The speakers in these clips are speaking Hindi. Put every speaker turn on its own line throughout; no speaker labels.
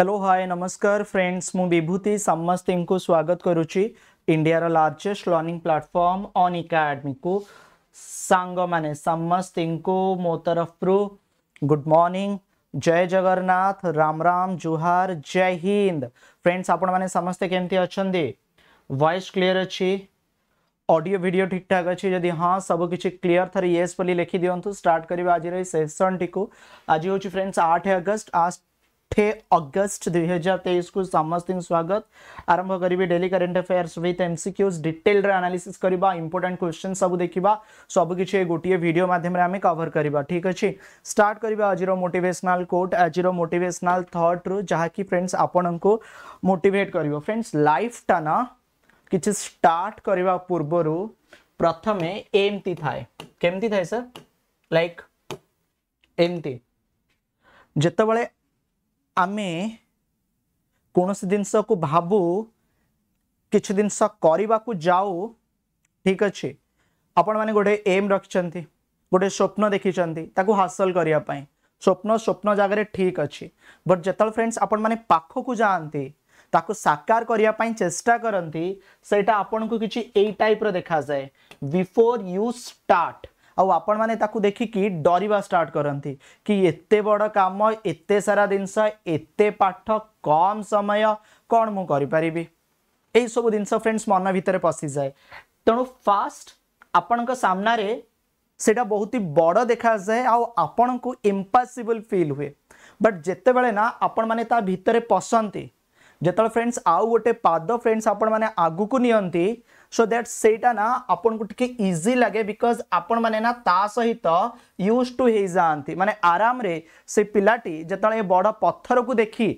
हेलो हाय नमस्कार फ्रेंड्स मुभूति समस्त को स्वागत करुच्ची India largest learning platform Unacademy को सांग मैंने समस्त को मो तरफ रु गुड मॉर्निंग जय जगन्नाथ राम राम जुहार जय हिंद फ्रेंड्स आपने समस्ते केमती अच्छा वॉइस क्लियर अच्छी ऑडियो वीडियो ठीक ठाक अच्छे जदि हाँ सबकि क्लीयर थे येस लिखिदिंतु स्टार्ट करवा आज सेसन टी आज हूँ फ्रेंड्स आठ अगस्ट आस्ट आठ अगस्ट दुई हजार तेईस को समस्त स्वागत आरंभ करी डेली करेन्ट अफेयर्स विथ सिक्यूज डिटेल आनालीसीस करवा इंपोर्टां क्वेश्चन सब देखा सबकि गोटे भिडियो मध्यम आम कभर करवा ठीक अच्छे स्टार्ट करवा आज मोटेसनाल कोट आज मोटेसनाल थट रु जहाँकि फ्रेंड्स आपण को मोटेट कर फ्रेंड्स लाइफ टा ना कि स्टार्ट करने पूर्व प्रथम एमती थाए केमती थाए सर लाइक एमती जिते आम कौन जिनस को भाव कि जिनस जाऊ ठीक अच्छे आपण मैंने गोटे एम रखिंट गोटे स्वप्न देखी ताकू हासल करने स्वप्न स्वप्न जगह ठीक अच्छे बट जो फ्रेंड्स आपख को जाती साकार करने चेष्टा करती से आपन को किसी टाइप रखा जाए बिफोर यू स्टार्ट आपण मैंने देखिकी डर स्टार्ट करती कि ये बड़ कम एत सारा जिनस एत पाठ कम समय कौन मुपरि यही सब जिन फ्रेंड्स मन भितर पशि जाए तेणु फास्ट आपण सामने से बहुत ही बड़ देखा जाए आपण को इम्पासीबल फिल हुए बट जिते बना आपण मैंने भितर पशंती जो फ्रेंड्स आउ गोटे पाद फ्रेंड्स आपण मैंने आगक नि सो दैट सेटा ना आपण को टिके इजी लगे बिकॉज आपण माने सहित यूज टू हो जाती माने आराम से पाटी जेतळे बड़ पथर को देखी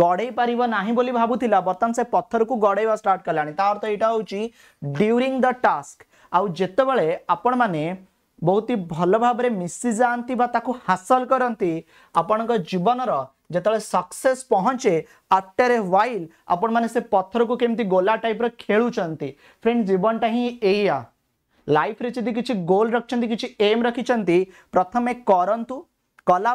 गड़े पारिबा नाही बोली भाबुतिला बर्तन से पथर को गड़ेवा स्टार्ट कला अर्थ एटा होची ड्यूरिंग द टास्क आते जेतबळे आपण माने बहुत ही भल भाव मिसी जाती हासल करती आपण जीवन र যেতবে सक्सेस पहुँचे आफ्टर ए व्वाइल आपण मैंने से पथर को केमती गोला टाइप रेलुं फ्रेंड जीवनटा ही एया लाइफ रे जदि किसी गोल रखिंट किसी एम रखिंट प्रथम करतु कला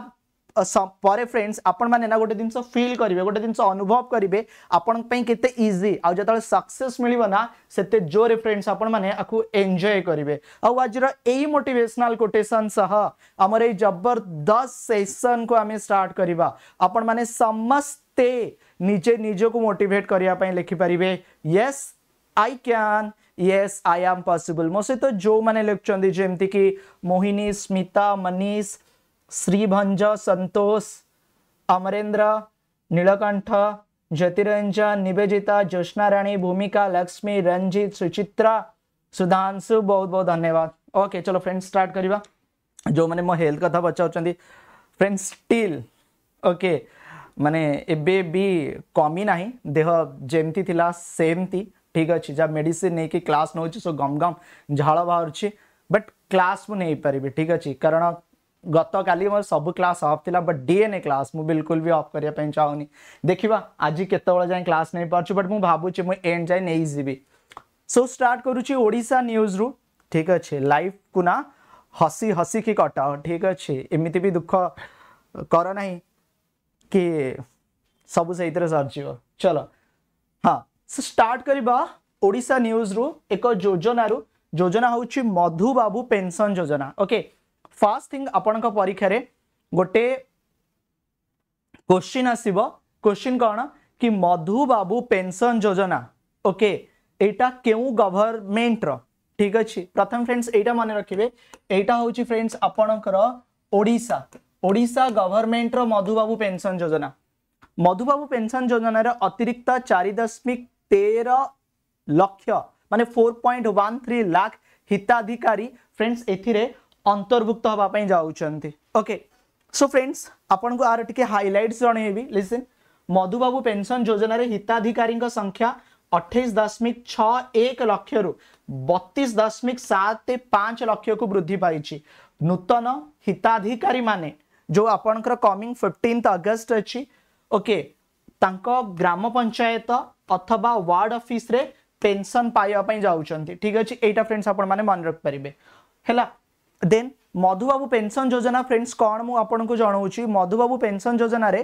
फ्रेंड्स आपना गोटे जिन फिल करेंगे गोटे जिन अनुभव करेंगे आपण इजी आ जो सक्सेस मिलना से जोर फ्रेंड्स आपको एंजय करेंगे आज मोटेसनाल कोटेसन सह आम जबरदस्त सेसन को आम स्टार्ट करवा आपण मैंने समस्ते निजे निज को मोटेट करने लिखिपर yes I can yes I आम पसबुल मो सहित जो मैंने लिखुच्च जमीती कि मोहिनी स्मिता मनीष श्रीभंज संतोष अमरेन्द्र नीलकंठ ज्योतिरंजन निवेदिता ज्योत्ना भूमिका लक्ष्मी रंजित सुचित्रा सुधांशु बहुत बहुत धन्यवाद ओके चलो फ्रेंड्स स्टार्ट करवा जो मैंने मो हेल्थ कथा पचार फ्रेंड्स स्टिल ओके कमी ना देह କମି ନାହିଁ ଦେହ ଯେମିତି ठीक अच्छे जहाँ ଅଛି नहीं कि क्लास नौ सो गम गम झाड़ बाहर बट क्लास मुझे नहीं पारि ठीक अच्छे कारण काली मोर सब क्लास अफ थिला बट डीएनए क्लास मु बिल्कुल भी अफ करिया पई चाहूनी देखिबा आज केत जाय क्लास नै परछु बट मु भाबुची मु एंड जाय नै जिबी सो स्टार्ट करूची ओडिसा न्यूज रु ठीक अछि लाइफ कुना हसी हसी की कट ठीक अछि एमिति भी दुख कर ना कि सब सहित सरजीव चलो हाँ सो स्टार्ट करवा ओडिशा न्यूज रु एक योजना रु योजना हूँ मधुबाबू पेनसन योजना ओके okay? फास्ट थिंग आपण परीक्षा गोटे क्वेश्चन आसव क्वेश्चन कौन कि मधुबाबू पेनसन योजना ओके यहाँ क्यों गवर्नमेंट ठीक अच्छे प्रथम फ्रेंड्स यहाँ मन रखिए यहाँ हूँ फ्रेंड्स आपणकर ओडा ओडा गवर्नमेंट मधुबाबू पेनसन योजना मधुबाबू पेनसन योजन अतिरिक्त चार दशमिक तेर लक्ष मान four point one three lakh हिताधिकारी फ्रेंड्स एथिरे अंतर्भुक्त हाँपाई जाऊँच ओके सो फ्रेंड्स आपन को जन लिसन मधुबाबू पेंशन योजन हिताधिकारी संख्या अठाई दशमिक छ एक लक्ष रु बतीस दशमिक सात पांच लक्ष को वृद्धि पाई नूतन हिताधिकारी मान जो आप कमिंग फिफ्टीन अगस्ट अच्छी ओके ग्राम पंचायत अथवा वार्ड अफिश्रे पेनसन पाइबा जाऊँच ठीक अच्छे यही फ्रेंड्स आप मन रखिपारे है ଦେନ୍ ମଧୁବାବୁ ପେନ୍ସନ୍ ଯୋଜନା ଫ୍ରେଣ୍ଡସ୍ କ'ଣ ମୁଁ ଆପଣଙ୍କୁ ଜଣାଉଛି ମଧୁବାବୁ ପେନ୍ସନ୍ ଯୋଜନାରେ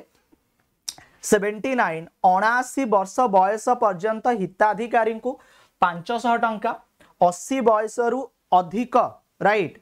ସେଭେଣ୍ଟି ନାଇନ୍ ଅଣାଅଶୀ ବର୍ଷ ବୟସ ପର୍ଯ୍ୟନ୍ତ ହିତାଧିକାରୀଙ୍କୁ ପାଞ୍ଚଶହ ଟଙ୍କା ଅଶୀ ବୟସରୁ ଅଧିକ ରାଇଟ୍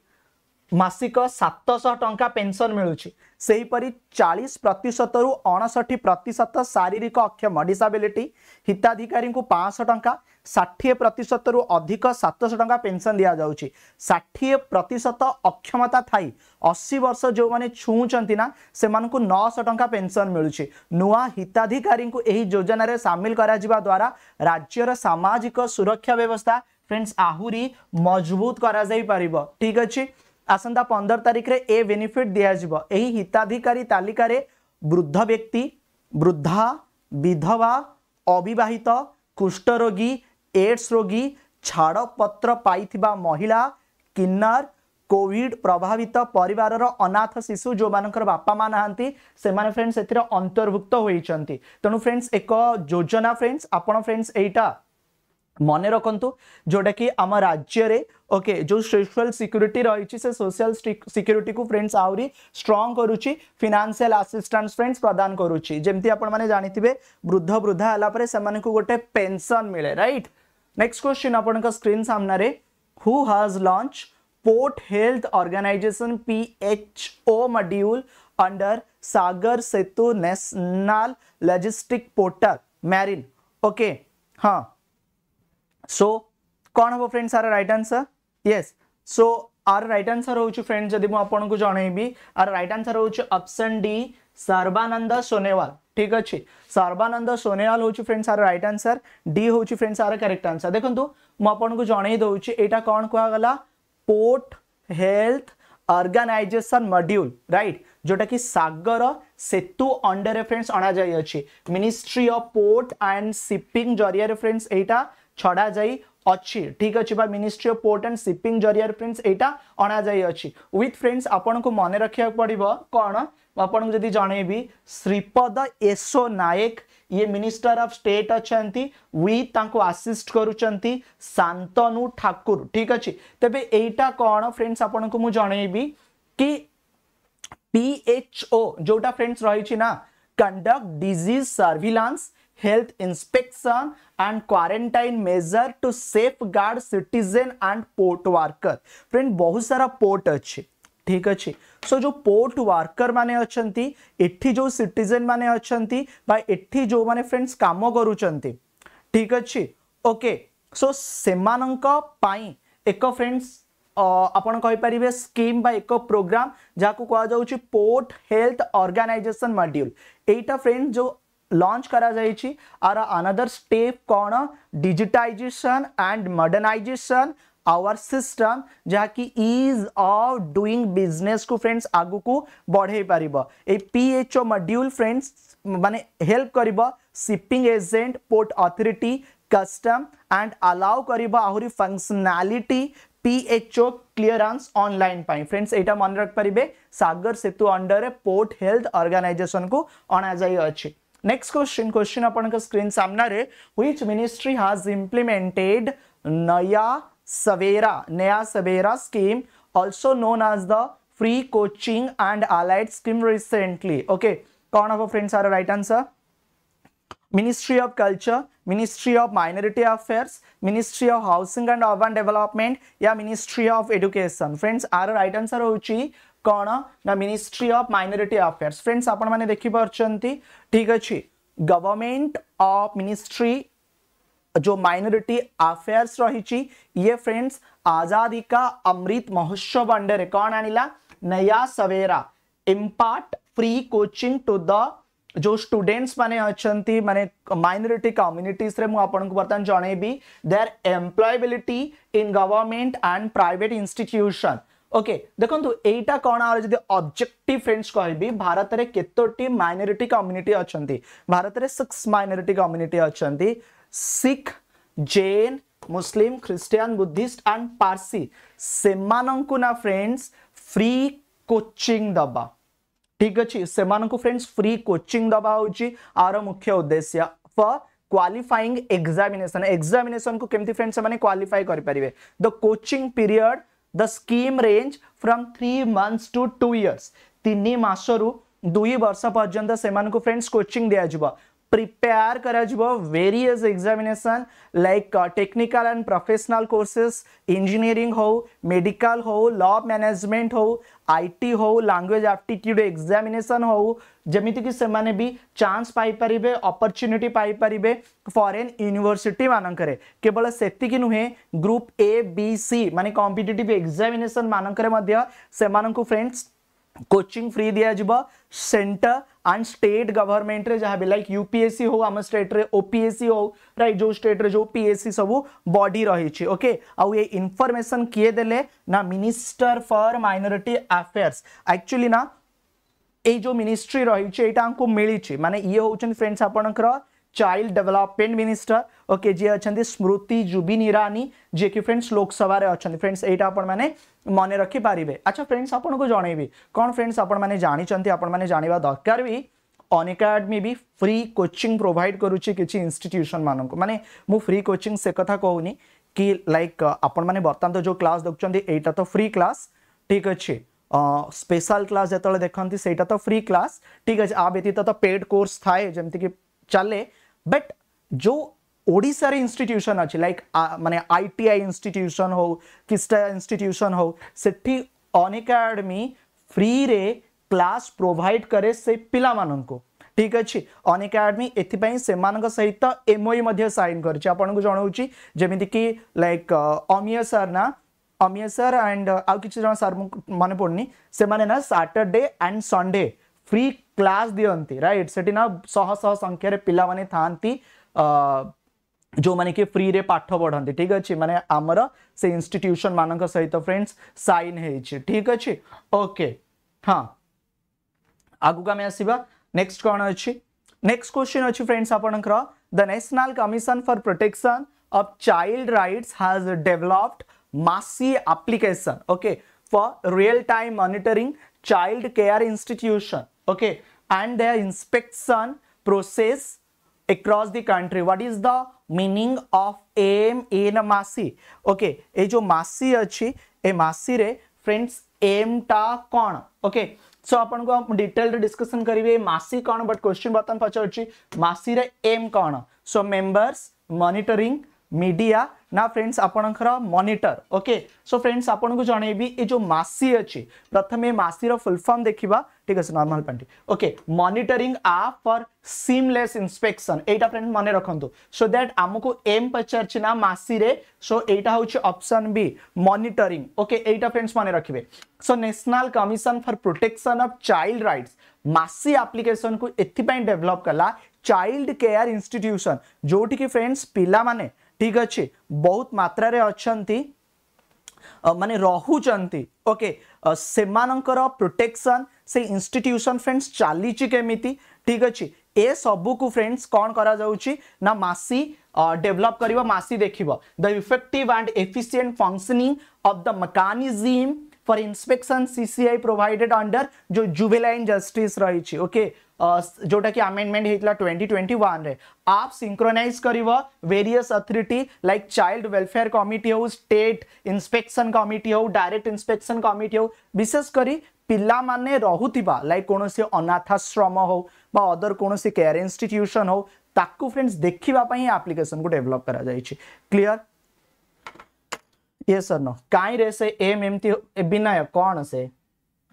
ମାସିକ ସାତଶହ ଟଙ୍କା ପେନ୍ସନ୍ ମିଳୁଛି ସେହିପରି ଚାଳିଶ ପ୍ରତିଶତରୁ ଅଣଷଠି ପ୍ରତିଶତ ଶାରୀରିକ ଅକ୍ଷମ ଡିସାବିଲିଟି ହିତାଧିକାରୀଙ୍କୁ ପାଞ୍ଚଶହ ଟଙ୍କା षाठी प्रतिशत रु अधिक सात टाँचा पेनसन दि जाऊँच षाठी प्रतिशत अक्षमता थी अशी वर्ष जो मैंने छुंचना से मानक नौश टाँचा पेनसन मिलू नुआ हिताधिकारी यही योजन सामिल करा द्वारा राज्यर सामाजिक सुरक्षा व्यवस्था फ्रेंड्स आहरी मजबूत कर ठीक अच्छे आसंता पंदर तारीख में ए बेनिफिट दिजा हिताधिकारी तालिकार वृद्ध व्यक्ति वृद्धा विधवा अबित कुष्ठरोगी एड्स रोगी छाड़पत्र महिला किन्नर कोविड प्रभावित पर अनाथ शिशु जो मान बापा मानती से माने फ्रेंड्स एंतर्भुक्त होती तेणु फ्रेंड्स एक योजना फ्रेंड्स आपण फ्रेंड्स यहाँ मन रखु जोटा कि आम राज्य रे ओके जो सोशल सिक्यूरीटी रही से सोशल सिक्यूरीटी को फ्रेंड्स आहरी स्ट्रंग करुच्ची फिनान्सील आसीस्टान्स फ्रेंड्स प्रदान करुच्ची जमी आपने जानते हैं वृद्ध वृद्धा हालापर से गोटे पेनसन मिले रईट नेक्स्ट क्वेश्चन आपण स्क्रीन सामणार आहे who has launch port health organisation P H module under Sagar Setu national logistic portal marine okay हां सो କ'ଣ ହେବ friend sir right answer yes so our right answer ହେଉଛି ଫ୍ରେଣ୍ଡ ଯଦି ମୁଁ ଆପଣଙ୍କୁ ଜଣେଇବି ଆର ରାଇଟ୍ ଆନ୍ସର ହେଉଛି ଅପସନ୍ ଡି ସର୍ବାନନ୍ଦ ସୋନେୱାଲ ठीक अच्छे सर्वानंद सोनेवाल हूँ friends sir right answer D हूँ फ्रेंड्स सार करेक्ट आंसर देखो तो, मुझक जनईदी एटा कौन कहगला port health organisation module right जोटा कि सगर सेतु अंडर फ्रेंड्स अणा जाइए ministry of port and shipping जरिया फ्रेंड्स यहाँ छड़ा जाए अच्छी ठीक अच्छे ministry of port and shipping जरिया फ्रेंड्स यहाँ अणा जाइए विथ फ्रेंड्स आपन को मन रखा पड़ कौन আপন মু যদি জanei bi শ্রীপদ এসও நாயক ই मिनिस्टर অফ স্টেট আছেনতি উই তাংকু অ্যাসিস্ট করুচান্তি শান্তনু ঠাকুর ঠিক আছে তebe এইটা কোন फ्रेंड्स আপনক মু জanei bi কি পিএইচও জোটা फ्रेंड्स রহিছি না conduct disease surveillance health inspection and quarantine measure to safeguard citizen and port worker friends বহুত সারা পোর্ট আছে ठीक अच्छे सो जो पोर्ट वर्कर माने अच्छा इटि जो सिटीजेन माने अच्छा जो माने फ्रेंड्स कम कर ठीक अच्छे ओके सो से एक फ्रेंड्स आपर स्कीम एक प्रोग्राम जहाँ कह पोर्ट हेल्थ अर्गानाइजेसन मड्यूल यहीटा फ्रेंड्स जो लॉन्च करा लंच करदर स्टेप कौन digitisation and modernisation our system जहाँकि इज अफ डुईंग बिजनेस को फ्रेंड्स आगु को बढ़े पार ए पीएचओ मड्यूल फ्रेंड्स माने हेल्प कर shipping agent port authority custom and allow कर आहरी फंक्शनालीटी पीएचओ क्लीयरेंस ऑनलाइन पाई फ्रेंड्स एटा मन रख पारे Sagar Setu under port health organisation को अणा जाई अछि नेक्स्ट क्वेश्चन क्वेश्चन आपन स्क्रीन सामना रे which ministry has implemented Naya Savera, Naya Savera scheme, also known as the free coaching and allied scheme recently. Okay, count of our friends are the right answer. Ministry of Culture, Ministry of Minority Affairs, Ministry of Housing and Urban Development, या Ministry of Education. Friends, our right answer होची कौन ना Ministry of Minority Affairs. Friends, आपण माने देखी पार्चन्ति, ठीक अछि. Government of Ministry जो माइनोरीटी अफेयर्स रही ये फ्रेंड्स आजादी का अमृत महोत्सव अंडर कौन आनिला Naya Savera impart free coaching to the जो स्टूडेंट्स माने अच्छे माने माइनॉरिटी कम्युनिटीज रे मु आपन को बर्तन जणेबी their employability in government and private institution okay देखो एटा कौन आर जदि ऑब्जेक्टिव फ्रेंड्स कहबी भारत रे केतोटी माइनॉरिटी कम्युनिटी अच्छा भारत रे सिक्स माइनॉरिटी कम्युनिटी अच्छा सिख जैन मुसलिम ख्रीटान बुद्धिस्ट एंड पारसी से ना फ्रेंड्स फ्री कोचिंग दबा ठीक अच्छे से फ्रेंड्स फ्री कोचिंग दबा हूँ आर मुख्य उद्देश्य फ क्वालिफाइंग एग्जामिनेशन एग्जामिनेशन को कमी फ्रेंड्स क्वाफाई करेंगे the coaching period the scheme range from three months to two years तीन मस रु दुई वर्ष पर्यटन से फ्रेंड्स कोचिंग दिजा prepare various examination like technical and professional courses engineering हो मेडिकल हो लॉ मैनेजमेंट हो आईटी हो लैंग्वेज आप्टिट्यूड एक्जामेसन हो जमीक से चान्स पापर अपरच्युनिटी पापर फरेन यूनिवर्सीटी मानक केवल से नुहे ग्रुप ए बी सी मानते कम्पिटेट एक्जामेसन मानक फ्रेंड्स कोचिंग फ्री दिजा सेन्टर आन स्टेट गवर्नमेंट रे जहां भी लाइक यूपीएससी हो आम स्टेट रे ओपीएससी हो राइट जो स्टेट रे जो पीएससी सब बॉडी रही ओके आउ ये इनफर्मेसन किए देले ना minister for minority affairs actually ना ए जो मिनिस्ट्री रही मिली माने ये हो फ्रेंड्स आपणकर चाइल्ड डेवलपमेंट मिनिस्टर ओके जी अच्छा स्मृति जुबिन ईरानी जी कि फ्रेंड्स लोकसभा अच्छा फ्रेंड्स यहाँ आप मन रखिपारे अच्छा फ्रेंड्स आपको जनईबि कौन फ्रेंड्स आपंट आपाना दरकार भी अनकाडमी भी फ्री कोचिंग प्रोभाइड करुच्छे किसी इनट्यूशन मान मैंने मुझ फ्री कोचिंग से कथा कहूनी कि लाइक आपने बर्तमान तो जो क्लास देखते यहाँ तो फ्री क्लास ठीक अच्छे स्पेशल क्लास जो देखती तो फ्री क्लास ठीक अच्छे आ व्यतीत तो पेड कोर्स थाए कि चले बट जो ओडार इनट्यूशन अच्छे लाइक मानने आई टी आई इनट्यूशन हो किस्टा इन्स्टिट्यूशन हो सेठी अनेका फ्री रे क्लास प्रोवाइड करे से पिला माननको ठीक अच्छे अनेक आडमी एपाई से सहित एमओई सैन कर जनावि जमीक लाइक अमीय सर ना अमीय सर एंड आउ कि जन सर मन पड़नी से ना Saturday and Sunday free class दिखे रईट से ना शह शह संख्यार पाने था जो मैंने कि फ्री रे पाठ पढ़ती ठीक अच्छे मैंने आमर से इनट्यूशन मान सहित फ्रेंड्स सैन हो ठीक अच्छे ओके हाँ आग को आम आसवा नेक्स्ट कौन अच्छी नेक्स्ट क्वेश्चन अच्छी फ्रेंड्स आपंकर national commission for protection of child right has developed MASI application okay for real time monitoring child care institution okay and their inspection process across the country what is the meaning of aim in masi okay ए जो मासी अछि ए मासी रे फ्रेंड्स एम टा कोन ओके सो आपण को हम डिटेल रे डिस्कशन करिवे मासी कोन बट क्वेश्चन बतन पछर अछि मासी रे एम कोन सो मेंबर्स मॉनिटरिंग मीडिया ना फ्रेंड्स आपणकर मनिटर ओके सो फ्रेंड्स आपको जनइबी ये जो मसी अच्छे प्रथम मसीर फुल फर्म देखा ठीक अच्छे normal पांटी okay monitoring app for seamless inspection यहाँ फ्रेंड मन रखु सो दैट आमको एम पचारा मसी मासी सो यहाँ हूँ अप्सन बी मनिटरी ओके यहाँ फ्रेंड्स मन रखिए so national commission for protection of child rights MASI application को एप डेभलप कला चाइल्ड केयर इन्स्टिट्यूशन जोटि फ्रेंड्स पिला माने ठीक अच्छे बहुत मात्र मान अच्छा ओके से मानकर प्रोटेक्शन से इंस्टीट्यूशन फ्रेंड्स चली ठीक अच्छे ए सब सबूक फ्रेंड्स कौन कर ना मसी डेवलप कर मसी देख the effective and efficient functioning of the mechanism for inspection CCI provided under जो जुबेल जस्टिस रही ओके जोटा कि आमेडमेंट होता ट्वेंटी ट्वेंटी वन आप सिंक्रोनाइज कर various authority like child welfare committee हो स्टेट इन्स्पेक्शन कमिटी हो डायरेक्ट इन्स्पेक्शन कमिटी हो विशेषकर पिला माने रहुतिबा लाइक कौन से अनाथाश्रम हो बा अदर कौन से केयर इंस्टीट्यूशन हो ताकु फ्रेंड्स देखापी आप्लिकेसन को डेभलप कर क्लीयर ये सर न कहीं से एम एम विनायक कौन से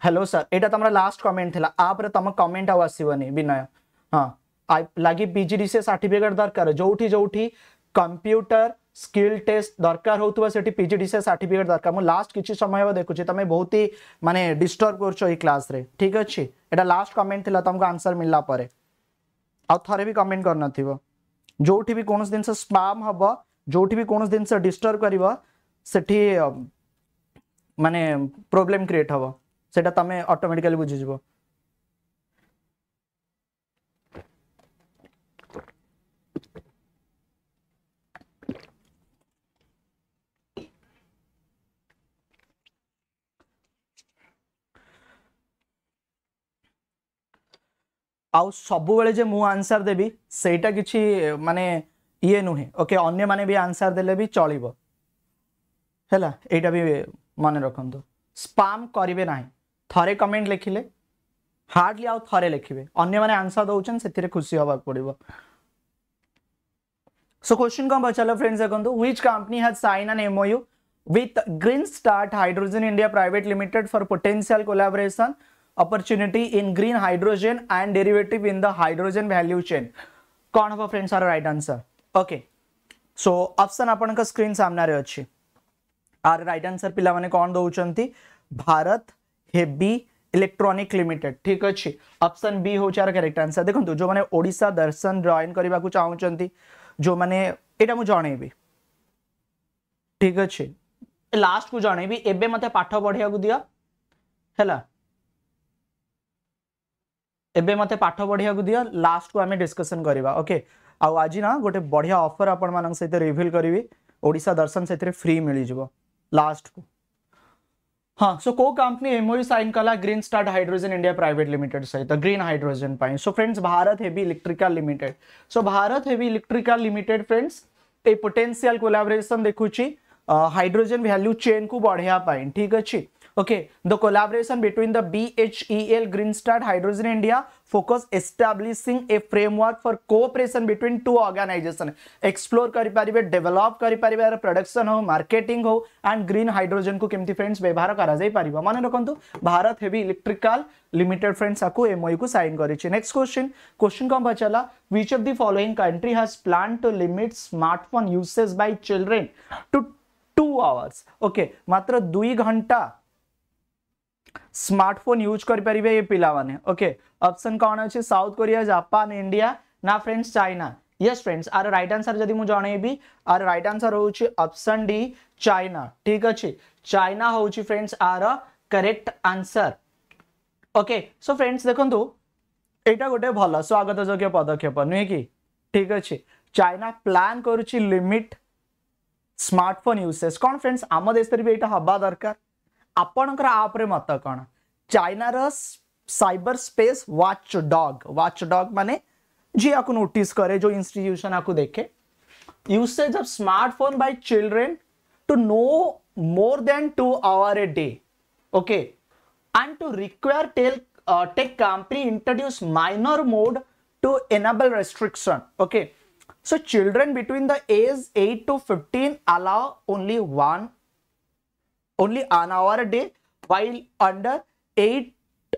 हेलो सर एटा तुम लास्ट कमेंट थी आप तुम कमेंट आसवनी विनय हाँ लगे विजेडी से सार्टिफिकेट दरकार जो जो कंप्यूटर स्किल टेस्ट दरकार होती पिजेडी से सार्टिफिकेट दरकार मुझे लास्ट किसी समय देखुची तुम बहुत ही मानते डिस्टर्ब कर क्लास रे ठीक अच्छे एटा लास्ट कमेंट थी तुमको आंसर मिलला पर आ थे भी कमेंट कर जो भी कौन जिन स्पाम हम जो भी कौन जिन डिस्टर्ब कर मानने प्रोब्लेम क्रिएट हम সেটা তুমি অটোমেটিক্যালি বুঝে যাব ଆଉ ସବୁବେଳେ ଯେ ମୁଁ ଆନ୍ସର ଦେବି ସେଇଟା କିଛି ମାନେ ଇଏ ନୁହେଁ ଓକେ ଅନ୍ୟମାନେ ବି ଆନ୍ସର ଦେଲେ ବି ଚଳିବ ହେଲା ଏଇଟା ବି ମନେ ରଖନ୍ତୁ ସ୍ପାମ୍ କରିବେ ନାହିଁ ଥରେ କମେଣ୍ଟ ଲେଖିଲେ ହାର୍ଡ଼ଲି ଆଉ ଥରେ ଲେଖିବେ ଅନ୍ୟମାନେ आंसर ଦେଉଛନ୍ତି से खुशी ହେବାକୁ पड़ो सो क्वेश्चन कौन पचार फ्रेंड्स देखो which company has sign an MOU with green start hydrogen India private limited for potential collaboration opportunity in green hydrogen and derivative in the hydrogen value chain कौन हम friends are right answer okay so option आप स्क्रीन सामने अच्छी आर रईट आंसर पे कौन दौरान भारत हे बी इलेक्ट्रोनिक लिमिटेड ठीक अच्छे ऑप्शन बी हो चार करेक्ट आंसर देखो जो मैंने ओडिशा दर्शन जयन करने को चाहते जो मैंने यहाँ मुझे जनइबी ठीक अच्छे लास्ट को जनइबी एवं मत पाठ पढ़िया दि है एवं मत पाठ पढ़िया दि लास्ट को आम डिस्कसन करवा ओके आउ आज ना गोटे बढ़िया अफर आपण सहित रिभिल करी ओडा दर्शन से फ्री मिल जाव लास्ट को हाँ सो को कंपनी एमओयू साइन कला green start hydrogen India private limited सहित ग्रीन हाइड्रोजन पाई so friends Bharat heavy electrical limited so Bharat heavy electrical limited friends a potential collaboration देखुची हाइड्रोजन भैल्यू चेन को बढ़ाया ठीक अच्छे Okay, the collaboration between the BHEL Green Start Hydrogen India focus establishing a framework for cooperation between two organization. Explore कर पारे develop कर पारे production हो marketing हो and green hydrogen को केमती friends व्यवहार करा जाई पारिबा माने रखंतु Bharat heavy electrical limited friends आपको एमओयू को साइन करेछि नेक्स्ट क्वेश्चन क्वेश्चन कम बचला which of the following country has plan to limit smartphone usage by children to 2 hours okay मात्र 2 घंटा સ્માર્ટફોન યુઝ કરી પરિવે એ પિલાવાને ઓકે ઓપ્શન કોણ ଅଛି સાઉથ કોરિયા જાપાન ઇન્ડિયા ના friends China yes friends our right answer ଯଦି ମୁଁ ଜଣେଇବି ଆର ରାଇଟ୍ ଆନ୍ସର ହେଉଛି ଅପସନ୍ ଡି ଚାଇନା ଠିକ୍ ଅଛି ଚାଇନା ହେଉଛି friends our correct answer okay so friends ଦେଖନ୍ତୁ ଏଇଟା ଗୋଟେ ଭଲ ସ୍ୱାଗତ ଯୋଗ୍ୟ ପଦକ୍ଷେପ ନୁହେଁ କି ଠିକ୍ ଅଛି ଚାଇନା ପ୍ଲାନ୍ କରୁଛି ଲିମିଟ୍ ସ୍ମାର୍ଟଫୋନ୍ ୟୁସେଜ୍ କ'ଣ ଫ୍ରେଣ୍ଡ୍ସ ଆମ ଦେଶରେ ବି ଏଇଟା ହେବା ଦରକାର आपणकर आप्रे मत कौन चाइनार सबर स्पेस वाच डग व्वाच डग मानने जी आपको नोट कै जो इनट्यूशन आपको देखे usage of smartphone by children to no more than two hour a day okay and to require tell tech company introduce minor mode to enable restriction okay so children between the age eight to fifteen allow only one only an hour a day while under 8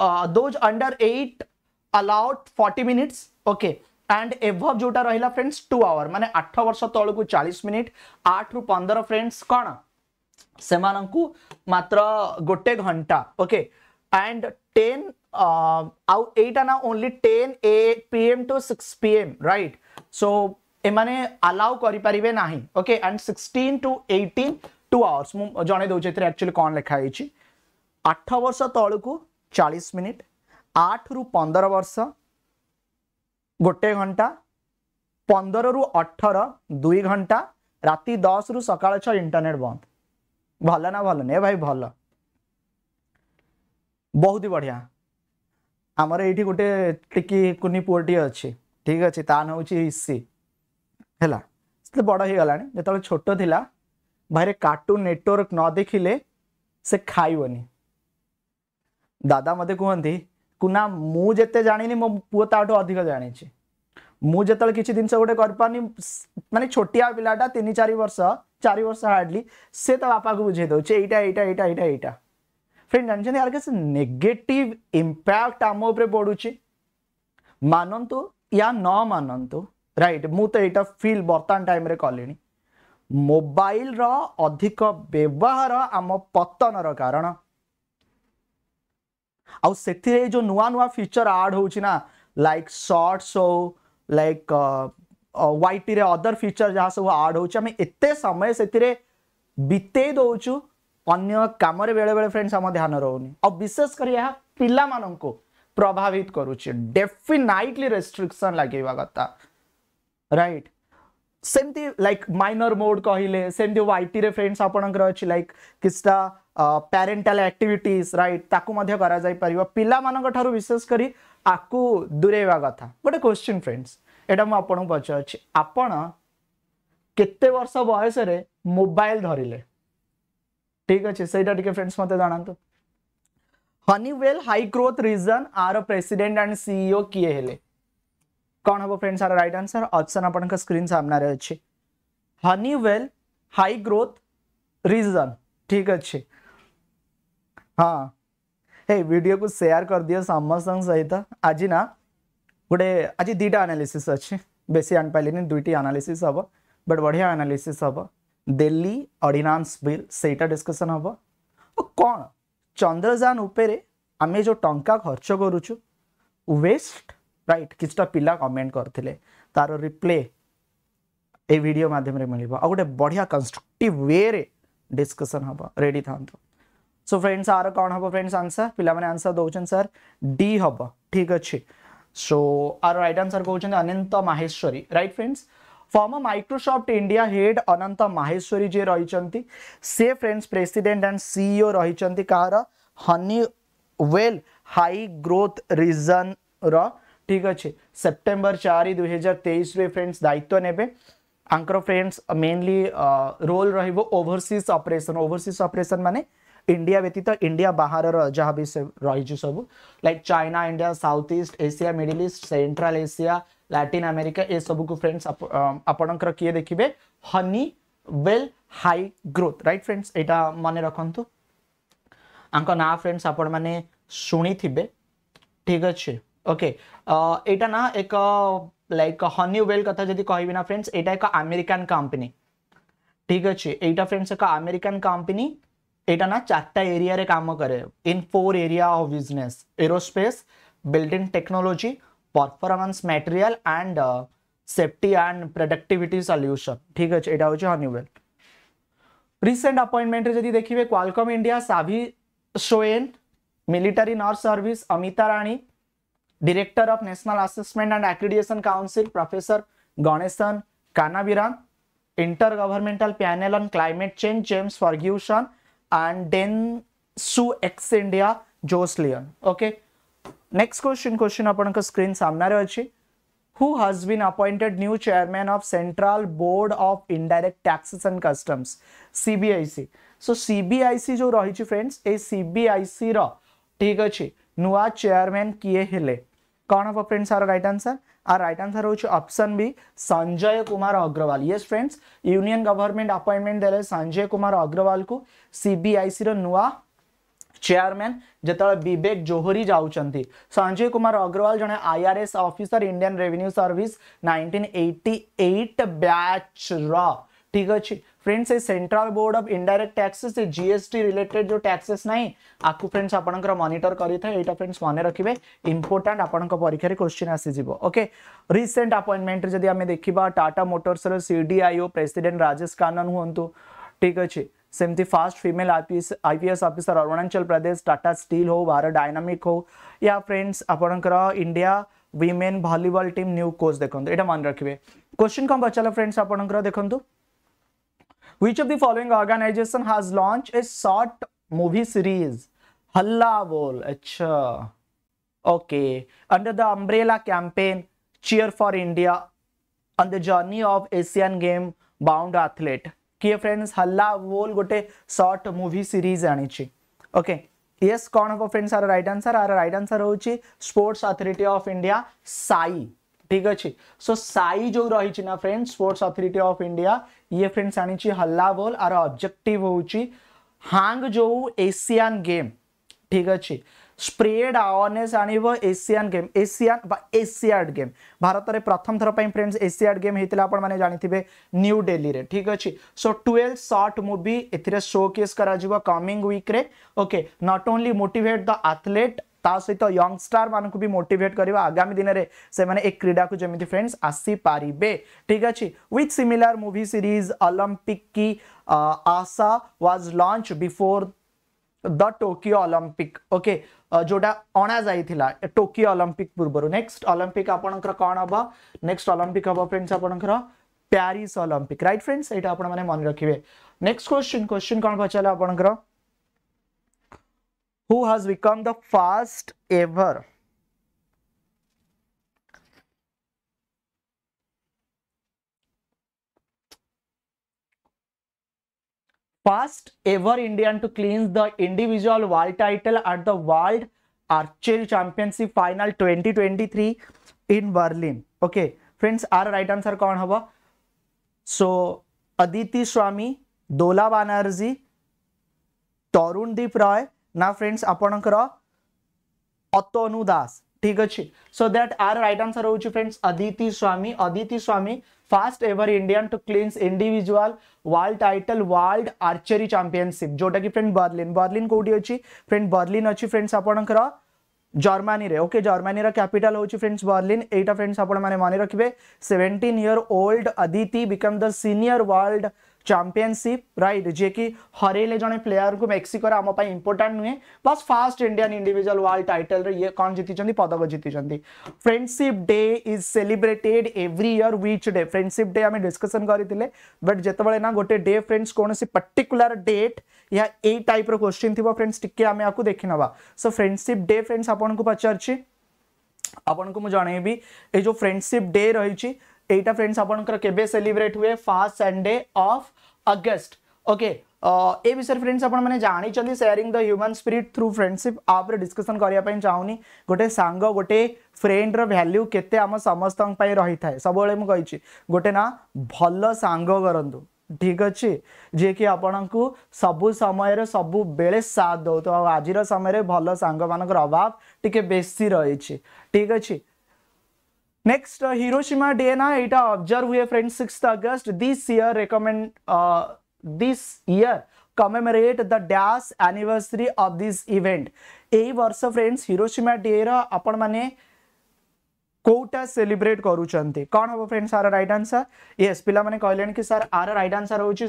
uh, those under 8 allowed 40 minutes okay and above जोटा रहा फ्रेंड्स टू आवर माने आठ वर्ष तल को चालीस मिनिट आठ रु पंदर फ्रेंड्स कौन से मात्र गोटे घंटा ओके एंड टेन आईटा ना only ten A P M to six P M right so एम आलाउ करें okay and sixteen to eighteen to hours ମୁଁ ଜଣେଇ ଦେଉଛି ଏଥିରେ ଆକ୍ଚୁଆଲି କ'ଣ ଲେଖା ହେଇଛି ଆଠ ବର୍ଷ ତଳକୁ ଚାଳିଶ ମିନିଟ୍ ଆଠରୁ ପନ୍ଦର ବର୍ଷ ଗୋଟେ ଘଣ୍ଟା ପନ୍ଦରରୁ ଅଠର ଦୁଇ ଘଣ୍ଟା ରାତି ଦଶରୁ ସକାଳ ଛଅ ଇଣ୍ଟରନେଟ୍ ବନ୍ଦ ଭଲ ନା ଭଲ ନେ ଭାଇ ଭଲ ବହୁତ ହି ବଢ଼ିଆ ଆମର ଏଇଠି ଗୋଟେ ଟିକି କୁନି ପୁଅଟିଏ ଅଛି ଠିକ୍ ଅଛି ତା ନାଁ ହେଉଛି ଇସି ହେଲା ସେ ବଡ଼ ହେଇଗଲାଣି ଯେତେବେଳେ ଛୋଟ ଥିଲା ଭାଇରେ କାର୍ଟୁନ୍ ନେଟୱାର୍କ ନ ଦେଖିଲେ ସେ ଖାଇବନି ଦାଦା ମୋତେ କୁହନ୍ତି କୁନା ମୁଁ ଯେତେ ଜାଣିନି ମୋ ପୁଅ ତାଠୁ ଅଧିକ ଜାଣିଛି ମୁଁ ଯେତେବେଳେ କିଛି ଜିନିଷ ଗୋଟେ କରିପାରୁନି ମାନେ ଛୋଟିଆ ପିଲାଟା ତିନି ଚାରି ବର୍ଷ ଚାରି ବର୍ଷ ହାର୍ଡ଼ଲି ସେ ତା ବାପାକୁ ବୁଝେଇ ଦେଉଛି ଏଇଟା ଏଇଟା ଏଇଟା ଏଇଟା ଏଇଟା ଫ୍ରେଣ୍ଡ ଜାଣିଛନ୍ତି ୟାର କିଛି ନେଗେଟିଭ୍ ଇମ୍ପାକ୍ଟ ଆମ ଉପରେ ପଡ଼ୁଛି ମାନନ୍ତୁ ୟା ନ ମାନନ୍ତୁ ରାଇଟ୍ ମୁଁ ତ ଏଇଟା ଫିଲ୍ ବର୍ତ୍ତମାନ ଟାଇମ୍ରେ କଲିଣି मोबाइल अधिक व्यवहार आम पतन रण जो नुआ नुआ फीचर आड हो लाइक सर्टस हो लाइक वाइट रे अदर फिचर जहाँ सब आड होते समय से बीते दौचु अन्य काम बेले बेले फ्रेंड्स आम ध्यान रोनी आ विशेषकर यह पा प्रभावित करुचे डेफिनाइटली रेस्ट्रिक्शन लगे कथा रईट ସେମିତି ଲାଇକ୍ ମାଇନର ମୋଡ୍ କହିଲେ ସେମିତି ୱାଇଟି ରେ ଫ୍ରେଣ୍ଡସ୍ ଆପଣଙ୍କର ଅଛି ଲାଇକ୍ କିଛିଟା ପ୍ୟାରେଣ୍ଟାଲ ଆକ୍ଟିଭିଟିଜ୍ ରାଇଟ୍ ତାକୁ ମଧ୍ୟ କରାଯାଇପାରିବ ପିଲାମାନଙ୍କ ଠାରୁ ବିଶେଷ କରି ଆକୁ ଦୂରେଇବା କଥା ଗୋଟେ କ୍ୱେଶ୍ଚିନ୍ ଫ୍ରେଣ୍ଡସ୍ ଏଇଟା ମୁଁ ଆପଣଙ୍କୁ ପଚାରୁଛି ଆପଣ କେତେ ବର୍ଷ ବୟସରେ ମୋବାଇଲ ଧରିଲେ ଠିକ୍ ଅଛି ସେଇଟା ଟିକେ ଫ୍ରେଣ୍ଡସ୍ ମୋତେ ଜଣାନ୍ତୁ ହନିୱେଲ୍ ହାଇ ଗ୍ରୋଥ୍ ରିଜନ୍ ଆର ପ୍ରେସିଡେଣ୍ଟ ଆଣ୍ଡ ସିଇଓ କିଏ ହେଲେ कौन हम फ्रेंड्स आर आंसर अप्सन आपण स्क्रीन सामने अच्छे हनीवेल हाई ग्रोथ रीजन ठीक अच्छे हाँ हे वीडियो को सेयार कर दियो समस्त सहित आज ना गोटे आज दुईटा आनालीसीस अच्छे बेसी आनीपारे दुईटी आनालीसीस हम बट बढ़िया आनालीसीस हम दिल्ली अर्डिनान्स बिल से डिस्कसन हम कौन चंद्रयान आम जो टा खर्च करुचु वेस्ट রাইট কিছুটা পিলা কমেন্ট করলে তার রিপ্লে এই ভিডিও মাধ্যমে মিলব আউ গোটে বড়িয়া কনস্ট্রকটিভ ওয়ে ডিসকসন হব রেডি থাকতো সো ফ্রেন্ডস আর কম হব ফ্রেন্ডস আনসার পিলা মানে আনসার দৌছেন স্যার ডি হব ঠিক আছে সো আর রাইট আনসার কৌছেন Anant Maheshwari right friends former Microsoft India head Anant Maheshwari ji रही से फ्रेंड्स प्रेसिडेंट एंड सीईओ रही कार Honeywell high growth region र ठीक अच्छे सेप्टेम्बर चार दुईार तेईस रे फ्रेंड्स दायित्व ने फ्रेंड्स मेनली रोल रोभरसीज अपरेसन ओभरसीज अपरेसन मानते इंडिया व्यतीत इंडिया बाहर जहाँ भी रही सब like China India south east Asia middle east central Asia Latin America ये सब कुछ फ्रेंड्स आपणकर किए देखिए Honeywell high growth right friends यहाँ मन रखुदा फ्रेंड्स आपण मैंने शुणी थे ठीक अच्छे ओके एटा ना एक लाइक हनीवेल कथा जी कहबी फ्रेंड्स एटा एक अमेरिकन कंपनी ठीक अच्छे एटा फ्रेंड्स एक अमेरिकन कंपनी एटा ना चार्टा एरिया रे काम करे in four area of business aerospace building technology performance material and safety and productivity solution ठीक अच्छे एटा होछि हनीवेल रिसेंट अपॉइंटमेंट रे जदि देखिबे इंडिया साभी सोएन military nurse service Amita Rani director of national assessment and accreditation council professor Ganesan कानावीरा intergovernmental panel on climate change James Ferguson and डेन सू एक्स इंडिया जोसलियन ओके नेक्स्ट क्वेश्चन क्वेश्चन आप स्क्रीन सामने अच्छे हु हाज been appointed new chairman of central board of indirect taxes and customs CBIC so CBIC जो रही फ्रेंड्स ए सीबीआईसी रो ठीक अच्छे नुआ चेयरमैन किए हेले कौन हम friends are right answer are right answer हो option B Sanjay Kumar Agrawal yes friends union government appointment दे संजय कुमार अग्रवाल को सीबीआईसी रो नुआ चेयरमैन जिते बेक जोहरी जाऊँच संजय कुमार अग्रवाल जन IRS officer Indian revenue service 1988 batch एट ठीक अच्छे friends central board of indirect taxes ये जीएसटी रिलेटेड जो टैक्सेस ना आपको फ्रेंड्स आपंकर मनिटर करता फ्रेंड्स मन रखिए इंपोर्टाट आप परीक्षा क्वेश्चन आसीज ओके रिसेंट अपॉइंटमेंट जब आम देखा Tata motors C D CDIO president Rajesh Kannan हूँ ठीक अच्छे सेमती first female IPS IPS officer Arunachal Pradesh Tata steel हो भारत डायनामिक हो या फ्रेंड्स आपणकर India women volleyball team new coach देखते ये मन रखिए क्वेश्चन कौन पचार फ्रेंड्स आपणकर देखो Which of the following organization has launched a short movie series? Halla Bol. Achha. Okay. Under the umbrella campaign Cheer for India on the journey of Asian game bound athlete. किए फ्रेंड्स हल्ला बोल गोटे सर्ट मुवी सीरीज आनी ओके यस कौन हम friends are right answer are right answer हूँ sports athlete of India SAI ठीक अच्छे सो साई जो रही friends sports athlete of India ये फ्रेंड्स आनी हल्ला बोल आर अब्जेक्टिव हूँ हांग जो एशियान गेम ठीक अच्छे स्प्रेड अवेयरनेस आणव Asian game Asian Asiad game भारत में प्रथम थर पर फ्रेंड्स एसीआड गेम होता आप जानते न्यू डेली रे ठीक अच्छे so twelve short movie a showcase coming विक्रे okay not only motivate the athlete सहित यंगस्टार मान को भी मोटेट कर आगामी दिन में एक क्रीडा को जमी फ्रेंड्स आसीपारे ठीक अच्छे with similar movie series Olympic की आशा was launch before the Tokyo Olympic okay जोटा अणा जाता टोकियो ओलंपिक पूर्व नेक्स्ट ओलंपिक आपंकर कौन हम नेक्स्ट ओलंपिक हम फ्रेंड्स आपंकर प्यारिश ओलंपिक रईट फ्रेंड्स ये मन रखिए नेक्स्ट क्वेश्चन क्वेश्चन कौन पचारे आपंकर who has become the first ever first ever Indian to clinch the individual world title at the World Archery Championship Final 2023 in Berlin. Okay, friends, our right answer कौन होगा? So Aditi Swami, Dola Banerjee, Tarundeep Roy, ना फ्रेंड्स आपणकर अतनु दास ठीक अच्छे so that are right answer हो friends Aditi Swami Aditi Swami first ever Indian to clinch individual world title world archery championship जोटा कि फ्रेंड बर्लिन बर्लिन कौटी अच्छी फ्रेंड बर्लिन अच्छी फ्रेंड्स आपणकर जर्मानी रे ओके जर्मानी रा कैपिटल हो फ्रेंड्स बर्लिन एटा फ्रेंड्स आपण माने मन रखिबे 17 year old Aditi become the senior world championship right जी की हरइले जे प्लेयर को मेक्सिकोर आम इंपोर्टां नुहे plus first Indian individual world title ये कौन जीति पदक जीती friendship day is celebrated every year which day friendship day आम डिस्कसन करते बट जो ना गोटे डे फ्रेंड्स कौन पर्टिकुला डेट या ये टाइप थी फ्रेंड्स टी आम आपको देखी ना सो फ्रेंडसीप डे फ्रेंड्स आपको पचार जन ये फ्रेंडसीप डे रही यहाँ फ्रेंड्स आपंकर सेलिब्रेट हुए first Sunday of August okay ଏ ବିଷୟରେ ଫ୍ରେଣ୍ଡସ୍ ଆପଣମାନେ ଜାଣିଛନ୍ତି sharing the human spirit through friendship ଆପ୍ରେ ଡିସ୍କସନ୍ କରିବା ପାଇଁ ଚାହୁଁନି ଗୋଟେ ସାଙ୍ଗ ଗୋଟେ ଫ୍ରେଣ୍ଡର ଭ୍ୟାଲ୍ୟୁ କେତେ ଆମ ସମସ୍ତଙ୍କ ପାଇଁ ରହିଥାଏ ସବୁବେଳେ ମୁଁ କହିଛି ଗୋଟେ ନା ଭଲ ସାଙ୍ଗ କରନ୍ତୁ ଠିକ୍ ଅଛି ଯିଏକି ଆପଣଙ୍କୁ ସବୁ ସମୟରେ ସବୁବେଳେ ସାଥ ଦେଉଥିବ ଆଉ ଆଜିର ସମୟରେ ଭଲ ସାଙ୍ଗମାନଙ୍କର ଅଭାବ ଟିକେ ବେଶୀ ରହିଛି ଠିକ୍ ଅଛି नेक्स्ट हिरोशिमा डे ना एटा ऑब्जर्व हुए friends 6th August this year recommend this year commemorate the डैस एनिवर्सरी ऑफ दिस इवेंट एही वर्ष फ्रेंड्स हिरोशिमा डे रा आपण माने कोटा सेलिब्रेट करू चंते कोण हो friends are right answer yes पिला माने कहलेन कि सर आर राइट आंसर होउछ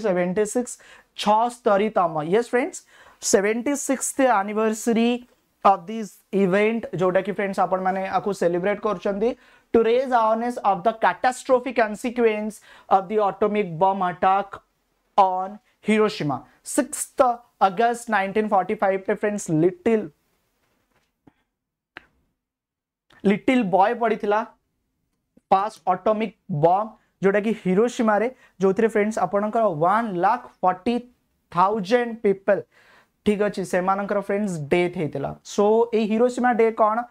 76 ऑफ दिस इवेंट जोडा कि फ्रेंड्स आपण माने आकु सेलिब्रेट करचंदी to raise awareness of the catastrophic consequence of the atomic bomb attack on Hiroshima. 6th August 1945 my पे little लिटिल लिटिल बॉय पड़ीଥିଲା फास्ट atomic bomb जोड़ा कि हिरोशिमा रे जो जोथिरे फ्रेंड्स आपनकर 1 लाख 40000 पीपल ठीक अछि सेमानकर फ्रेंड्स डेथ हेतिला सो ए हिरोशिमा डे कोन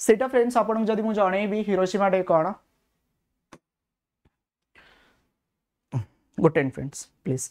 सेटा फ्रेंड्स आपन को हिरोशिमा डे कोन गुड टेन फ्रेंड्स प्लीज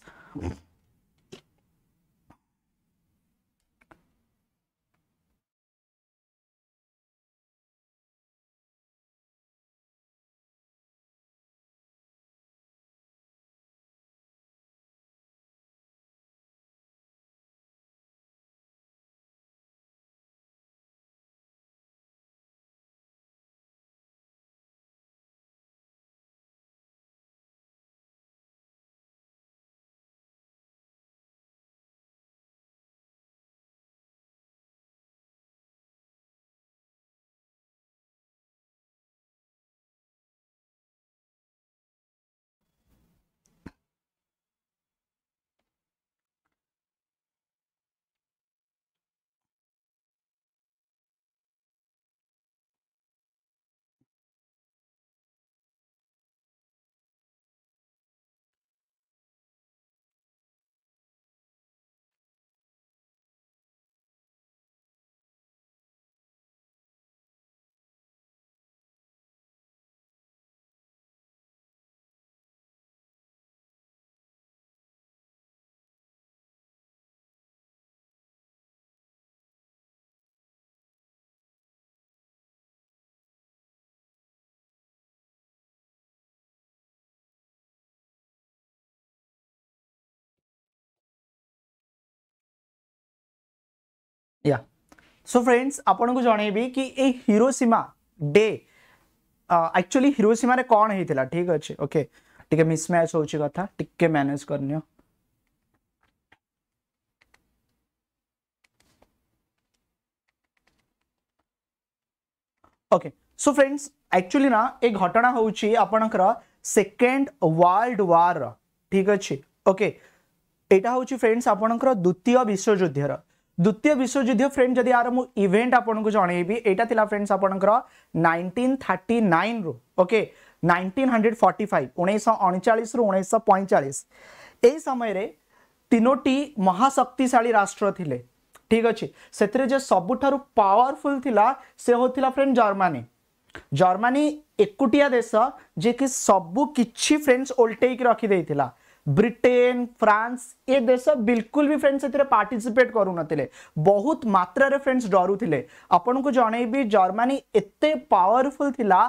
या सो फ्रेंड्स आपको जनइबी कि ये हिरोसीमा डे एक्चुअली हिरोसीमा रे कौन होता ठीक अच्छे ओके टिके मिसमैच हो कथा टिके मैनेज करनी ओके सो फ्रेंड्स एक्चुअली ना ये घटना हूँ आपणकर सेकेंड वर्ल्ड वार ठीक अच्छे ओके यहाँ हूँ फ्रेंड्स आपणकर द्वितीय विश्वयुद्धर ଦ୍ୱିତୀୟ ବିଶ୍ୱଯୁଦ୍ଧ ଫ୍ରେଣ୍ଡ ଯଦି ଆର ମୁଁ ଇଭେଣ୍ଟ ଆପଣଙ୍କୁ ଜଣେଇବି ଏଇଟା ଥିଲା ଫ୍ରେଣ୍ଡସ୍ ଆପଣଙ୍କର ନାଇନଟିନ୍ ଥାର୍ଟି ନାଇନରୁ okay nineteen hundred forty five ଉଣେଇଶହ ଅଣଚାଳିଶରୁ ଉଣେଇଶହ ପଇଁଚାଳିଶ ଏହି ସମୟରେ ତିନୋଟି ମହାଶକ୍ତିଶାଳୀ ରାଷ୍ଟ୍ର ଥିଲେ ଠିକ୍ ଅଛି ସେଥିରେ ଯେ ସବୁଠାରୁ ପାୱାରଫୁଲ୍ ଥିଲା ସେ ହେଉଥିଲା ଫ୍ରେଣ୍ଡ ଜର୍ମାନୀ ଜର୍ମାନୀ ଏକୁଟିଆ ଦେଶ ଯିଏକି ସବୁ କିଛି ଫ୍ରେଣ୍ଡସ୍ ଓଲଟେଇକି ରଖିଦେଇଥିଲା ବ୍ରିଟେନ୍ ଫ୍ରାନ୍ସ ଏ ଦେଶ ବିଲକୁଲ ବି ଫ୍ରେଣ୍ଡସ୍ ସେଥିରେ ପାର୍ଟିସିପେଟ୍ କରୁନଥିଲେ ବହୁତ ମାତ୍ରାରେ ଫ୍ରେଣ୍ଡସ୍ ଡରୁଥିଲେ ଆପଣଙ୍କୁ ଜଣେଇବି ଜର୍ମାନୀ ଏତେ ପାୱାରଫୁଲ୍ ଥିଲା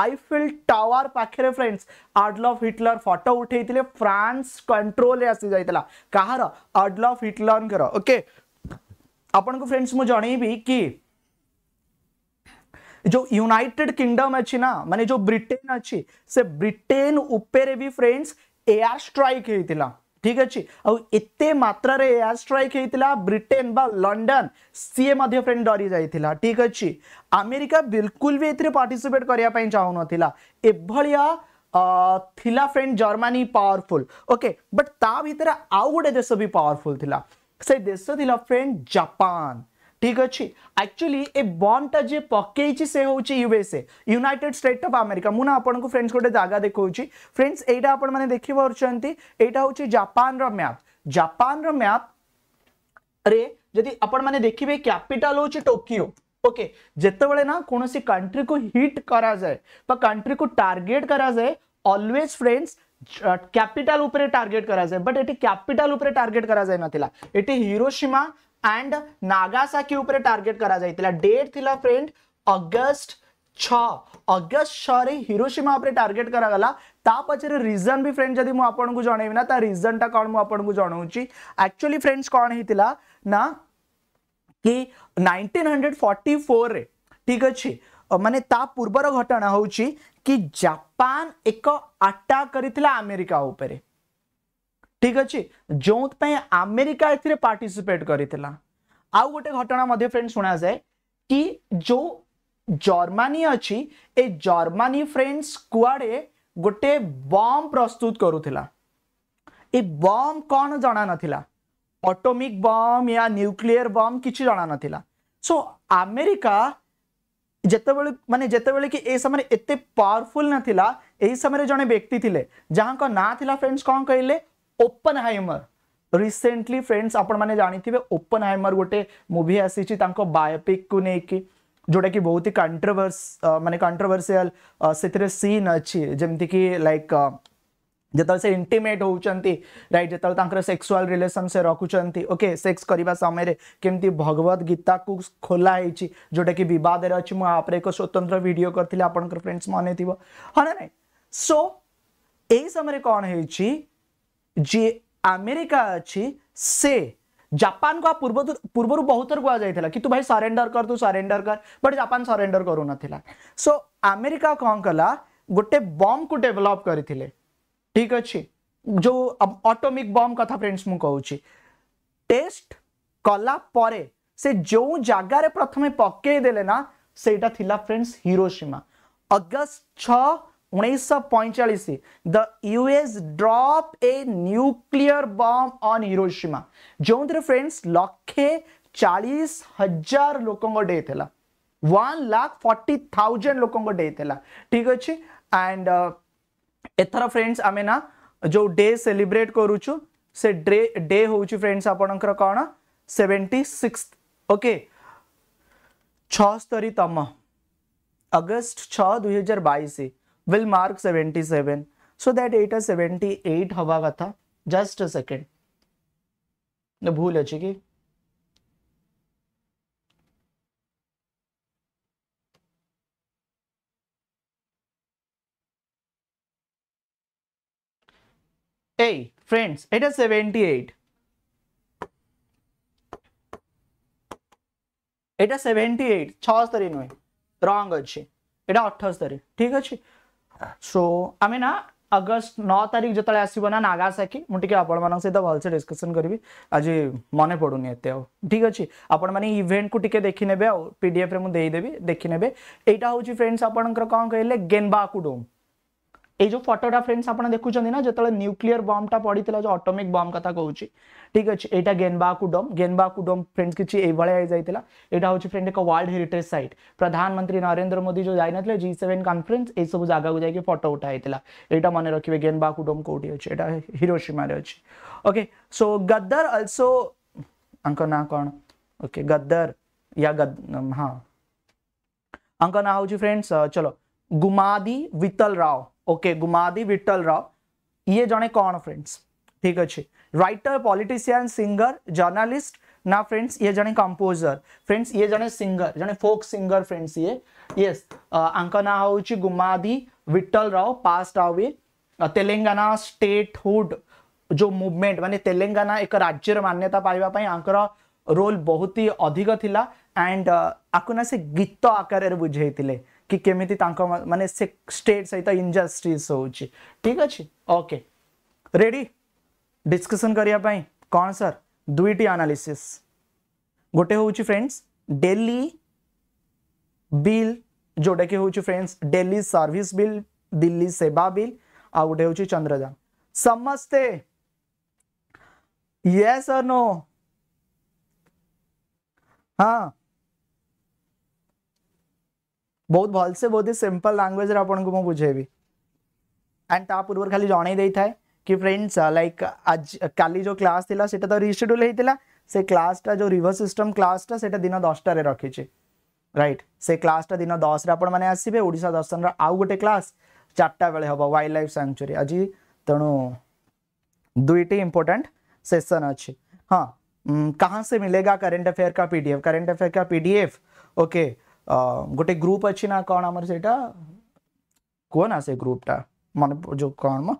ଆଇଫିଲ୍ ଟାୱାର ପାଖରେ ଫ୍ରେଣ୍ଡସ୍ ଆଡଲଫ ହିଟଲର ଫଟୋ ଉଠେଇଥିଲେ ଫ୍ରାନ୍ସ କଣ୍ଟ୍ରୋଲରେ ଆସିଯାଇଥିଲା କାହାର ଆଡଲଫ ହିଟଲରଙ୍କର ଓକେ ଆପଣଙ୍କୁ ଫ୍ରେଣ୍ଡସ୍ ମୁଁ ଜଣେଇବି କି जो यूनाइटेड किंगडम अच्छी ना माने जो ब्रिटेन अच्छी से ब्रिटेन ऊपर भी फ्रेंड्स एयार स्ट्राइक होता ठीक अच्छे आते मात्र एयार स्ट्राइक होता ब्रिटेन बा लंडन सीए फ्रेंड डरी जाता ठीक अच्छे आमेरिका बिल्कुल भी ए पार्टिसिपेट करने चाहूना एभलिया थिला फ्रेंड जर्मानी पावरफुल ओके बट ता भितर आउ गोटे देश भी पावरफुल थिला से देश थिला फ्रेंड जापान ठीक अच्छे एक्चुअली ए बंडटा जे पकईची से हूँ USA united state of America मुझे आपन को फ्रेंड्स गोटे जगह देखा फ्रेंड्स यहाँ आप देख पार्टा हूँ जापान रैप जापान रैप्रे जी आप देखिए क्यापिटाल हूँ टोकियो ओके जितेबले ना कौन सी कंट्री को हिट करा जाए कंट्री को टार्गेट करा जाए ऑलवेज फ्रेंड्स कैपिटल ऊपर टारगेट करा जाए बट ये कैपिटल ऊपर टारगेट करा जाए ना ये हिरोशिमा एंड नागासा के ऊपर टार्गेट करा डेट थिला फ्रेंड अगस्ट छ ଅଗଷ୍ଟ ଛଅରେ ହିରୋସୀମା ଉପରେ ଟାର୍ଗେଟ କରାଗଲା ତା ପଛରେ ରିଜନ୍ ବି ଫ୍ରେଣ୍ଡ ଯଦି ମୁଁ ଆପଣଙ୍କୁ ଜଣେଇବି ନା ତା ରିଜନ୍ଟା କ'ଣ ମୁଁ ଆପଣଙ୍କୁ ଜଣାଉଛି ଆକ୍ଚୁଆଲି ଫ୍ରେଣ୍ଡସ୍ କ'ଣ ହେଇଥିଲା ନା କି ନାଇନଟିନ୍ ହଣ୍ଡ୍ରେଡ଼ ଫର୍ଟି ଫୋର୍ରେ ଠିକ୍ ଅଛି ମାନେ ତା ପୂର୍ବର ଘଟଣା ହେଉଛି କି ଜାପାନ ଏକ ଆଟାକ୍ କରିଥିଲା ଆମେରିକା ଉପରେ ठीक अच्छे जो आमेरिका एटिसीपेट कर घटना फ्रेंड शुणा जाए कि जो जर्मानी अच्छी ए जर्मानी फ्रेंड्स कड़े गोटे बम प्रस्तुत करूला ए बम कौन जाना ना अटोमिक बम या न्यूक्लियर बम कि जाना ना सो आमेरिका मानते जिते बी समय एत पावरफुल ना यही समय जन व्यक्ति थे जहाँ का ना थिला फ्रेंड्स कौन कहले ओपन हाइमर रिसेंटली फ्रेंड्स हैं ओपन हाइमर गोटे मुवि आसी बायोपिक को लेकिन जोटा कि बहुत ही कंट्रोवर्स मानते कंट्रोवर्सील से सीन अच्छी जमती लाइक जो से इंटीमेट होती जो सेक्सुआल रिलेसन से रखुं ओके सेक्स करने समय केमती भगवद गीता को खोलाई जोटा कि बिवाद अच्छी मुझे एक स्वतंत्र भिड करी आप फ्रेंड्स मन थी हाँ ना नहीं सो यही समय कौन है जी आमेरिका अच्छी से जापान को पूर्व तो, पूर्व बहुत थर कहुला कि तू भाई सरेन्डर कर तू सरेन्डर कर बट जापान सरेन्डर करूना सो आमेरिका कौन कला गोटे बम को डेभलप करते ठीक अच्छे जो अटोमिक बम कथा फ्रेंड्स मु कहूँ टेस्ट कला से जो जगार प्रथम पकईदेले ना से फ्रेंड्स हिरोशिमा अगस्त छ उन्नीस से the a nuclear bomb on Hiroshima जो फ्रेंड्स लक्षे चालीस हजार लोक डेथ है वन लाख फर्टी थाउजेंड लोकों डेथ है ठीक अच्छे एंड एथर फ्रेंड्स आम ना जो डे सेलिब्रेट करुचु से डे डे हूँ फ्रेंड्स आप कौन सेवेन्टी सिक्स ओके छस्तरीतम अगस्ट छ दुई हजार बैश will mark 77 so that eight seventy eight हवा का था जस्ट अ सेकेंड भूल अच्छी की ए friends it is seventy eight it is seventy eight छस्तरी नुए रंग अच्छे इटा अठस्तरी ठीक अच्छी सो आम ना अगस्ट नौ तारीख जो आसना नागासाकी मुझे आपण सहित भलसे डिस्कसन करी आज मन पड़ूनी एत ठीक अच्छे आपण मैंने इवेंट को टी देखने पीडीएफ रे मुझेदेवी देखने यहाँ हूँ फ्रेंड्स आपंकर कौन कहले गेनबाकू এই যে ফটোটা ফ্রেন্ডস আপনারা দেখুছেন না যেতলে নিউক্লিয়ার বমটা পড়িছিল যে অটোমিক বম কথা কହୁଛି ঠিক আছে এটা গেনবাকুডম গেনবাকুডম ফ্রেন্ডস কিছু এই ভালে আই যাইতিলা এটা হচ্ছে ফ্রেন্ড এক ওয়ার্ল্ড হেরিটেজ সাইট প্রধানমন্ত্রী নরেন্দ্র মোদি যে যাইনতলে জি7 কনফরেন্স এই সব জায়গা কো যাইকে ফটো উঠাইতিলা এটা মনে রাখিবে গেনবাকুডম কোটি আছে এটা হিরোশিমা রে আছে ওকে সো গদ্দার অলসো अंक ना कौन ओके गद्दर या गद हाँ अंक ना हो फ्रेंड्स चलो गुमादी वितल राव ओके गुमादी विट्टल राव ये जने कौन फ्रेंड्स ठीक अच्छे रईटर पॉलिटिशियन सिंगर जर्नालीस्ट ना फ्रेंड्स ये जने कंपोजर फ्रेंड्स ये जने सिंगर जने फोक सिंगर फ्रेंड्स ये यस अंक ना हो गुमादी विट्टल राव पास्ट आवे तेलंगाना स्टेटहुड जो मुवमेंट मानते तेलंगाना एक राज्य मान्यता पई अंकर रोल बहुत ही अधिक थिला एंड आकुना से गीत आकार बुझैतिले कि केमी मानते स्टेट सहित इनजस्टिस हो ठीक अच्छे ओके रेडी डिस्कसन करने कौन सर दुईट आनालीसी गोटे हूँ फ्रेंड्स डेली बिल जोटा कि हूँ friends Delhi service bill Delhi सेवा बिल आ गोटे हूँ चंद्रजान समस्ते यस और नो हाँ बहुत भल से बहुत ही सिंपल लांगुएज आपको मुझे बुझेबी एंड तापूर्व खाली जन था कि फ्रेंड्स लाइक uh, आज काली जो क्लास थी तो से रिशेड्यूल होता से क्लासटा जो रिवर्स सिस्टम क्लासटा से दिन दसटा रखी रईट से क्लासटा दिन दस मैंने आसपे ओडा दर्शन रो गोटे क्लास चार्टा बेले हम वाइल्ड लाइफ सांचुरी आज तेणु दुईट इंपोर्टाट सेसन अच्छे हाँ कहाँ से मिलेगा करेन्ट अफेयर का पीडीएफ करेन्ट अफेयर का पीडीएफ ओके गोटे ग्रुप अच्छी ना कौन आम से कहना ना से ग्रुपटा मन जो कौन म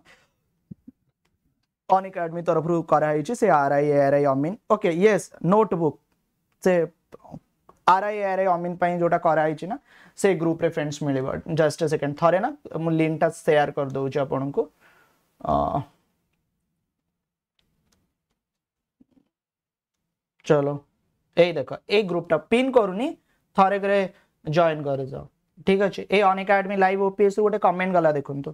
अन एकाडमी तरफ कराई से R I R I Amin okay ये नोटबुक से R I R I Amin जो कराई ना से ग्रुप रे फ्रेंड्स मिल जस्ट ए सेकेंड थे ना मुझे लिंकटा सेयार करदे आपण को चलो यही देख ग्रुप टा पिन करूनी ଥରେ କରେ ଜଏନ୍ କରିଯାଅ ଠିକ୍ ଅଛି ଏଇ ଅନେକ ଆକାଡେମୀ ଲାଇଭ୍ ଓପିଏସ୍ରୁ ଗୋଟେ କମେଣ୍ଟ ଗଲା ଦେଖନ୍ତୁ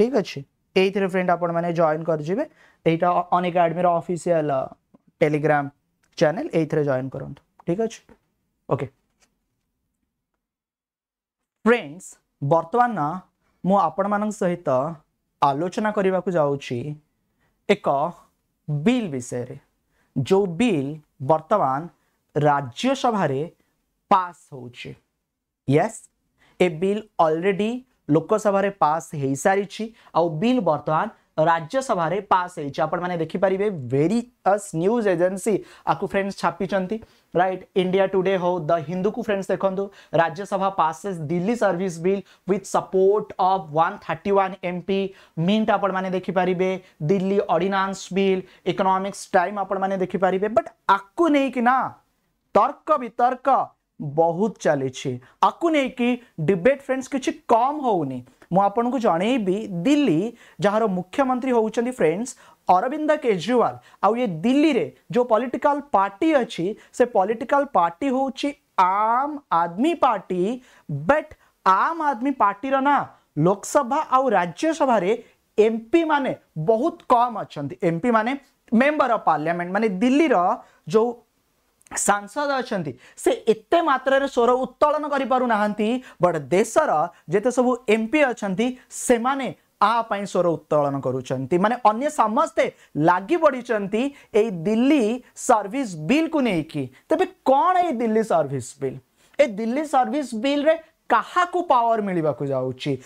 ଠିକ୍ ଅଛି ଏଇଥିରେ ଫ୍ରେଣ୍ଡ ଆପଣମାନେ ଜଏନ୍ କରିଯିବେ ଏଇଟା ଅନେକ ଆକାଡେମୀର ଅଫିସିଆଲ ଟେଲିଗ୍ରାମ ଚ୍ୟାନେଲ ଏଇଥିରେ ଜଏନ୍ କରନ୍ତୁ ଠିକ୍ ଅଛି ଓକେ ଫ୍ରେଣ୍ଡସ୍ ବର୍ତ୍ତମାନ ମୁଁ ଆପଣମାନଙ୍କ ସହିତ ଆଲୋଚନା କରିବାକୁ ଯାଉଛି ଏକ ବିଲ୍ ବିଷୟରେ ଯେଉଁ ବିଲ୍ ବର୍ତ୍ତମାନ ରାଜ୍ୟସଭାରେ पास हो बिल अलरेडी लोकसभा पास हो सारी बिल बर्तमान राज्यसभा पास होने देखिपर वेरियस न्यूज एजेन्सी आपको फ्रेंड्स छापी राइट इंडिया टुडे हो द हिंदू को फ्रेंड्स देखो राज्यसभा पास Delhi service bill with support of one thirty one MP पी मिन्ट आपखिपर Delhi ordinance bill economics time आपखिपर बट आपको नहींकना तर्क वितर्क बहुत चली डिबेट फ्रेंड्स किसी कम हो जनईबी दिल्ली जार मुख्यमंत्री होती फ्रेंड्स अरविंद केजरीवाल आउ ये दिल्ली रे जो पॉलिटिकल पार्टी अच्छी से पॉलिटिकल पार्टी हूँ आम आदमी पार्टी बट आम आदमी पार्टी ना लोकसभा आउ राज्यसभा एमपी माने बहुत कम अच्छा एमपी माने मेंबर ऑफ पार्लियामेंट माने दिल्ली रो जो सांसद अच्छा से एत मात्र स्वर उत्तोलन करते जिते सब एम पी अच्छा से मैंने आई स्वर उत्तोलन करें अन्य समस्ते लग पड़ती दिल्ली सर्विस बिल को लेकिन तेज कौन ए दिल्ली सर्विस बिल ए दिल्ली सर्विस बिल रे कहा पावर मिलवाक जाऊँगी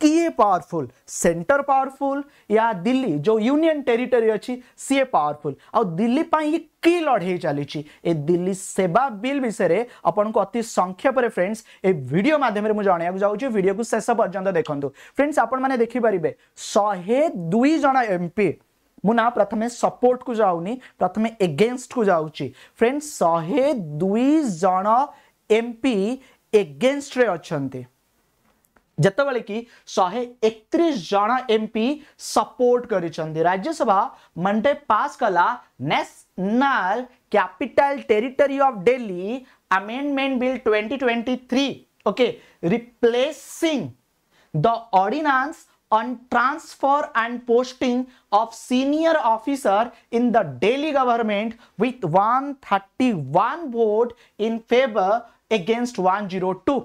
किए पावरफुल सेंटर पावरफुल या दिल्ली जो यूनियन टेरिटरी अच्छी सी पावरफुल आ दिल्ली ये कि लड़े चली दिल्ली सेवा बिल विषय आपन को अति संक्षेप फ्रेंड्स ए भिडियो मध्यम जाना चाहिए भिडियो को शेष पर्यटन देखते फ्रेंड्स आपण देखिपारे शहे दुई जन एमपी सपोर्ट को ପ୍ରଥମେ प्रथम एगेन्स्ट को ଏଗେନଷ୍ଟକୁ फ्रेंड्स शहे दुई जन एम पी एगेन्स्ट अच्छा जितेबले कि शहे एकत्रिश जन एम पी सपोर्ट कर राज्यसभा मंडे पास कला national capital territory of Delhi amendment bill 2023 okay replacing the ordinance on transfer and posting of senior officer in the Delhi government with 131 vote in favour against 102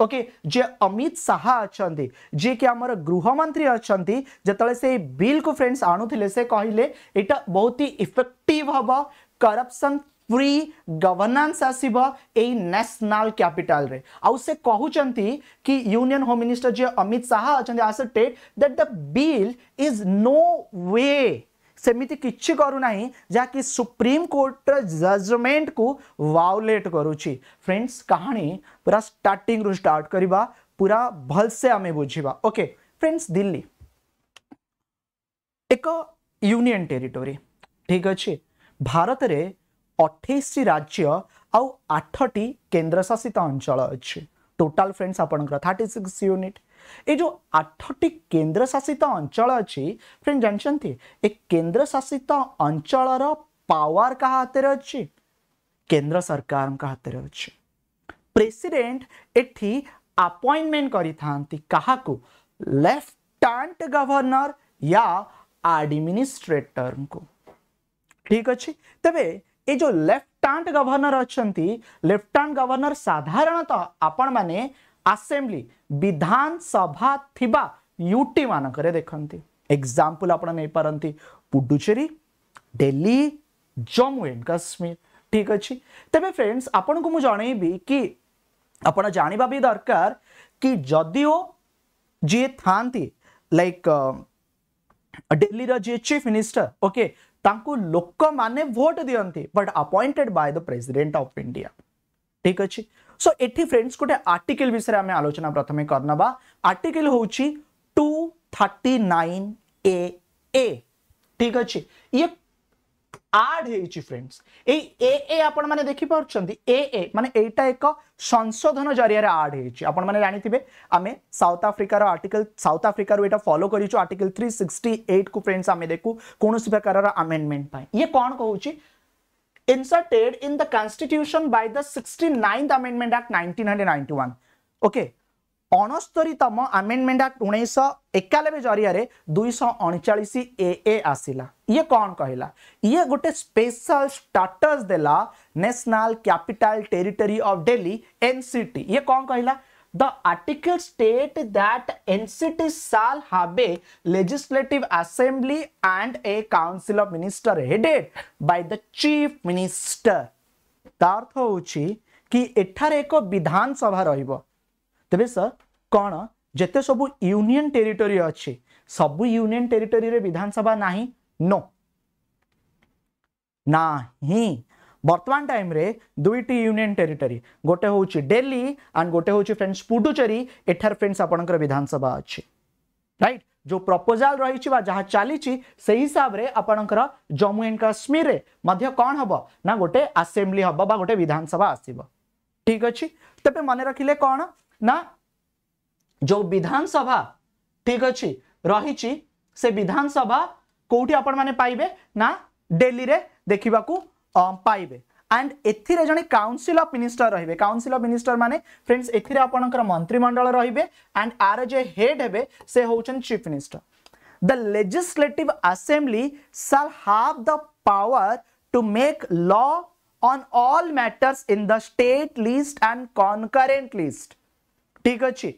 okay जे अमित शाह अच्छा जी कि आम गृहमंत्री अच्छा जिते से बिल को फ्रेंड्स आणुले से कहले यहाँ बहुत ही इफेक्टिव हम करपसन फ्री गवर्नांस आसब यही न्यासनाल क्यापिटाल से कहते कि union home minister ji Amit Shah अच्छा asserted that the bill is no way सेमती किसी करूना जहाँकि सुप्रीमकोर्टर जजमेंट को वाउलेट करुच्ची फ्रेंड्स कहानी पूरा स्टार्टिंग रू स्टार्ट करवा पूरा भलसे आम बुझा ओके फ्रेंड्स दिल्ली एक यूनियन टेरिटोरी ठीक अच्छे भारत में अठाईस राज्य टी केन्द्रशासित अंचल अच्छे total friends thirty six unit ये जो आठटी केन्द्र अंचल अच्छी फ्रेंड जानते ये केन्द्र अंचल पावर क्या हाथ अच्छी केन्द्र सरकार हाथ अच्छी प्रेसिडेंट एटी अपॉइंटमेंट करी गवर्नर या आडमिनिस्ट्रेटर को ठीक अच्छे तेरे ये जो लेफ्टांट गवर्नर अच्छा लेफ्टांट गवर्नर साधारणतः आपण मैंने आसेम्बली विधानसभा थिबा यूटी मानक देखती एग्जांपल आपंट पुडुचेरी दिल्ली जम्मू एंड कश्मीर ठीक अच्छे तेरे फ्रेंड्स आपन को मुझे कि आप जाना भी दरकार कि जदिओ जी था like Delhi ji chief minister okay लोक मैंने भोट दिखती but appointed by the president of India ठीक अच्छे সো এটি ফ্রেন্ডস গোটে আর্টিকেল বিষয়ে আমি আলোচনা প্রথমে করনেবা আর্টিকেল হচ্ছে two thirty nine A A ঠিক আছে ইয়ে আড হয়েছি ফ্রেন্ডস এই এ এ আপন মানে দেখিপারছেন এ এ মানে এইটা এক সংশোধন জরিয়ার আড হয়েছি আপন মানে জাঁথিবে আমি সাউথ আফ্রিকার আর্টিকল সাউথ আফ্রিকার এটা ফলো করেছু আর্টিকল থ্রি সিক্সটি এইট কু ফ্রেন্ডস আমি দেখু কৌশি প্রকার আমেন্ডমেন্ট পাই ইয়ে কণ কুচি inserted in the constitution by the 69th amendment act 1991 okay ଅଣସ୍ତରୀତମ ଆମେଣ୍ଡମେଣ୍ଟ ଆକ୍ଟ ଉଣେଇଶହ ଏକାନବେ ଜରିଆରେ ଦୁଇଶହ ଅଣଚାଳିଶ ଏ ଏ ଆସିଲା ଇଏ କ'ଣ କହିଲା ଇଏ ଗୋଟେ ସ୍ପେଶାଲ ଷ୍ଟାଟସ୍ ଦେଲା national capital territory of Delhi NCT ଇଏ କ'ଣ କହିଲା The article state that NCT shall have a legislative assembly and a council of minister headed by the chief minister. ତାର୍ଥ ହେଉଛି କି ଏଠାରେ ଏକ ବିଧାନସଭା ରହିବ ତେବେ ସାର୍ କ'ଣ ଯେତେ ସବୁ ୟୁନିୟନ ଟେରିଟୋରି ଅଛି ସବୁ ୟୁନିୟନ ଟେରିଟୋରିରେ ବିଧାନସଭା ନାହିଁ ନୋ ନାହିଁ बर्तमान टाइम दुईट यूनियन टेरीटोरी गोटे हूँ डेली एंड गोटे हूँ फ्रेंड्स पुडुचेरी ଏଠାରେ फ्रेंड्स ଆପଣଙ୍କର विधानसभा ଅଛି ରାଇଟ୍ जो प्रपोजाल रही जहाँ चली हिसाब से आपणकर जम्मू एंड काश्मीर में कौन हम ना गोटे आसेम्बली हम गोटे विधानसभा आसब ठीक अच्छे तेज मन रखिले कौन ना जो विधानसभा ठीक अच्छे रही से विधानसभा कौटी आपण मैंने ना डेली रे देखा अं, पाइबे एंड एथिरे जने काउंसिल ऑफ मिनिस्टर रहिबे काउंसिल ऑफ मिनिस्टर माने फ्रेंड्स एथिरे आपनकर मंत्रिमंडल रहिबे एंड आर जे हेड हेबे से होचन chief minister the legislative assembly shall have the power to make law on all matters in the state list and concurrent list ठीक अछि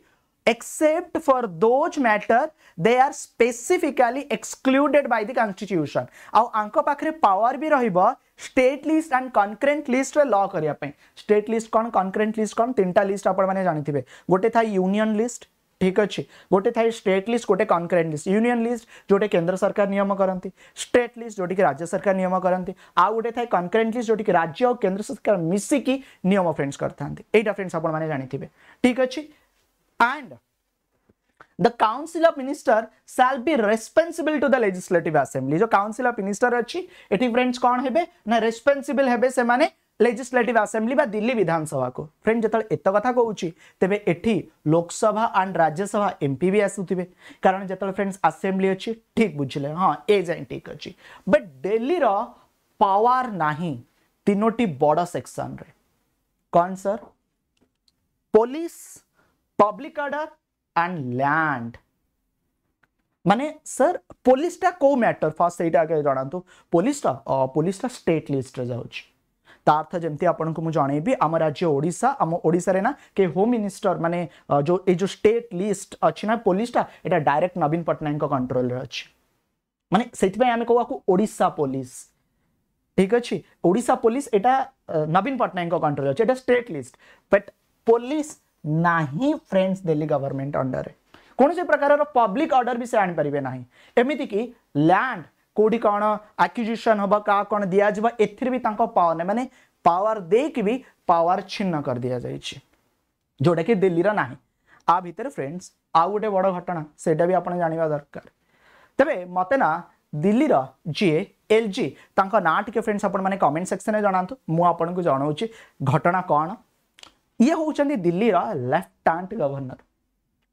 except for those matter they are specifically excluded by the constitution आउ आंको पाखरे पावर भी रहिबो state list and concurrent list रे लॉ करिया पई स्टेट लिस्ट कोन कनक्रेट लिस्ट कोन तीनटा लिस्ट आपण माने जानिथिबे गोटे था यूनियन लिस्ट ठीक अच्छे गोटे थाए स्टेट लिस्ट गोटे कनक्रेट लिस्ट यूनियन लिस्ट जोटे केंद्र सरकार नियम करती स्टेट लिस्ट जोटे राज्य सरकार नियम करती आ गोटे थाए कनक्रेट लिस्ट जोटे राज्य और केन्द्र सरकार की नियम फ्रेंड्स एटा फ्रेंड्स आपण माने जानिथिबे ठीक अच्छे and the council of minister shall be responsible to the legislative assembly जो काउंसिल ऑफ मिनिस्टर अच्छी एटी फ्रेंड्स कौन हे ना रेस्पनसिबल हे से ଲେଜିସ୍ଲେଟିଭ୍ ଆସେମ୍ବ୍ଲି ବା ଦିଲ୍ଲୀ ବିଧାନସଭାକୁ ଫ୍ରେଣ୍ଡ ଯେତେବେଳେ ଏତେ କଥା କହୁଛି ତେବେ ଏଠି ଲୋକସଭା ଆଣ୍ଡ ରାଜ୍ୟସଭା ଏମ୍ପି ବି ଆସୁଥିବେ କାରଣ ଯେତେବେଳେ ଫ୍ରେଣ୍ଡସ୍ ଆସେମ୍ବ୍ଲି ଅଛି ଠିକ୍ ବୁଝିଲେ ହଁ ଏ ଯାଏଁ ଠିକ୍ ଅଛି ବଟ୍ ଡେଲିର ପାୱାର ନାହିଁ ତିନୋଟି ବଡ଼ ସେକ୍ସନରେ କ'ଣ sir police public order and land माने सर पुलिस टा को मैटर फास्ट सही टा के जाना तो पुलिस टा आ पुलिस टा स्टेट लिस्ट रह जाऊँ ची तार था जंती आपन को मुझे आने भी अमर राज्य ओडिशा अमो ओडिशा रे ना के होम मिनिस्टर माने जो ये जो स्टेट लिस्ट अच्छी ना पुलिस टा इटा डायरेक्ट नवीन पटनायक का कंट्रोल रह ची माने सही पे यामे को आपको ओडिशा पुलिस ठीक अच्छी ओडिशा पुलिस इटा नवीन पटनायक का कंट्रोल रह ची इटा स्टेट लिस्ट बट पुलिस ना ही फ्रेंड्स दिल्ली गवर्नमेंट अंडर कौन से प्रकार पब्लिक अर्डर भी से आनीपरेंगे ना एमती कि लैंड कौटी कौन आक्यूजिशन हम क्या कौन दिजा जाए भी पावर ना मानते पावर देक भी पावर छिन्न कर दि जाए जोटा कि दिल्लीर ना आ फ्रेंड्स आउ गोटे बड़ घटना से जानवा दरकार तेरे मतना दिल्ली जीए एल जी ना टे फ्रेंड्स आप कमेंट सेक्शन में जहां मुझे जनाऊँ घटना कौन ये हूँ Delhi lieutenant governor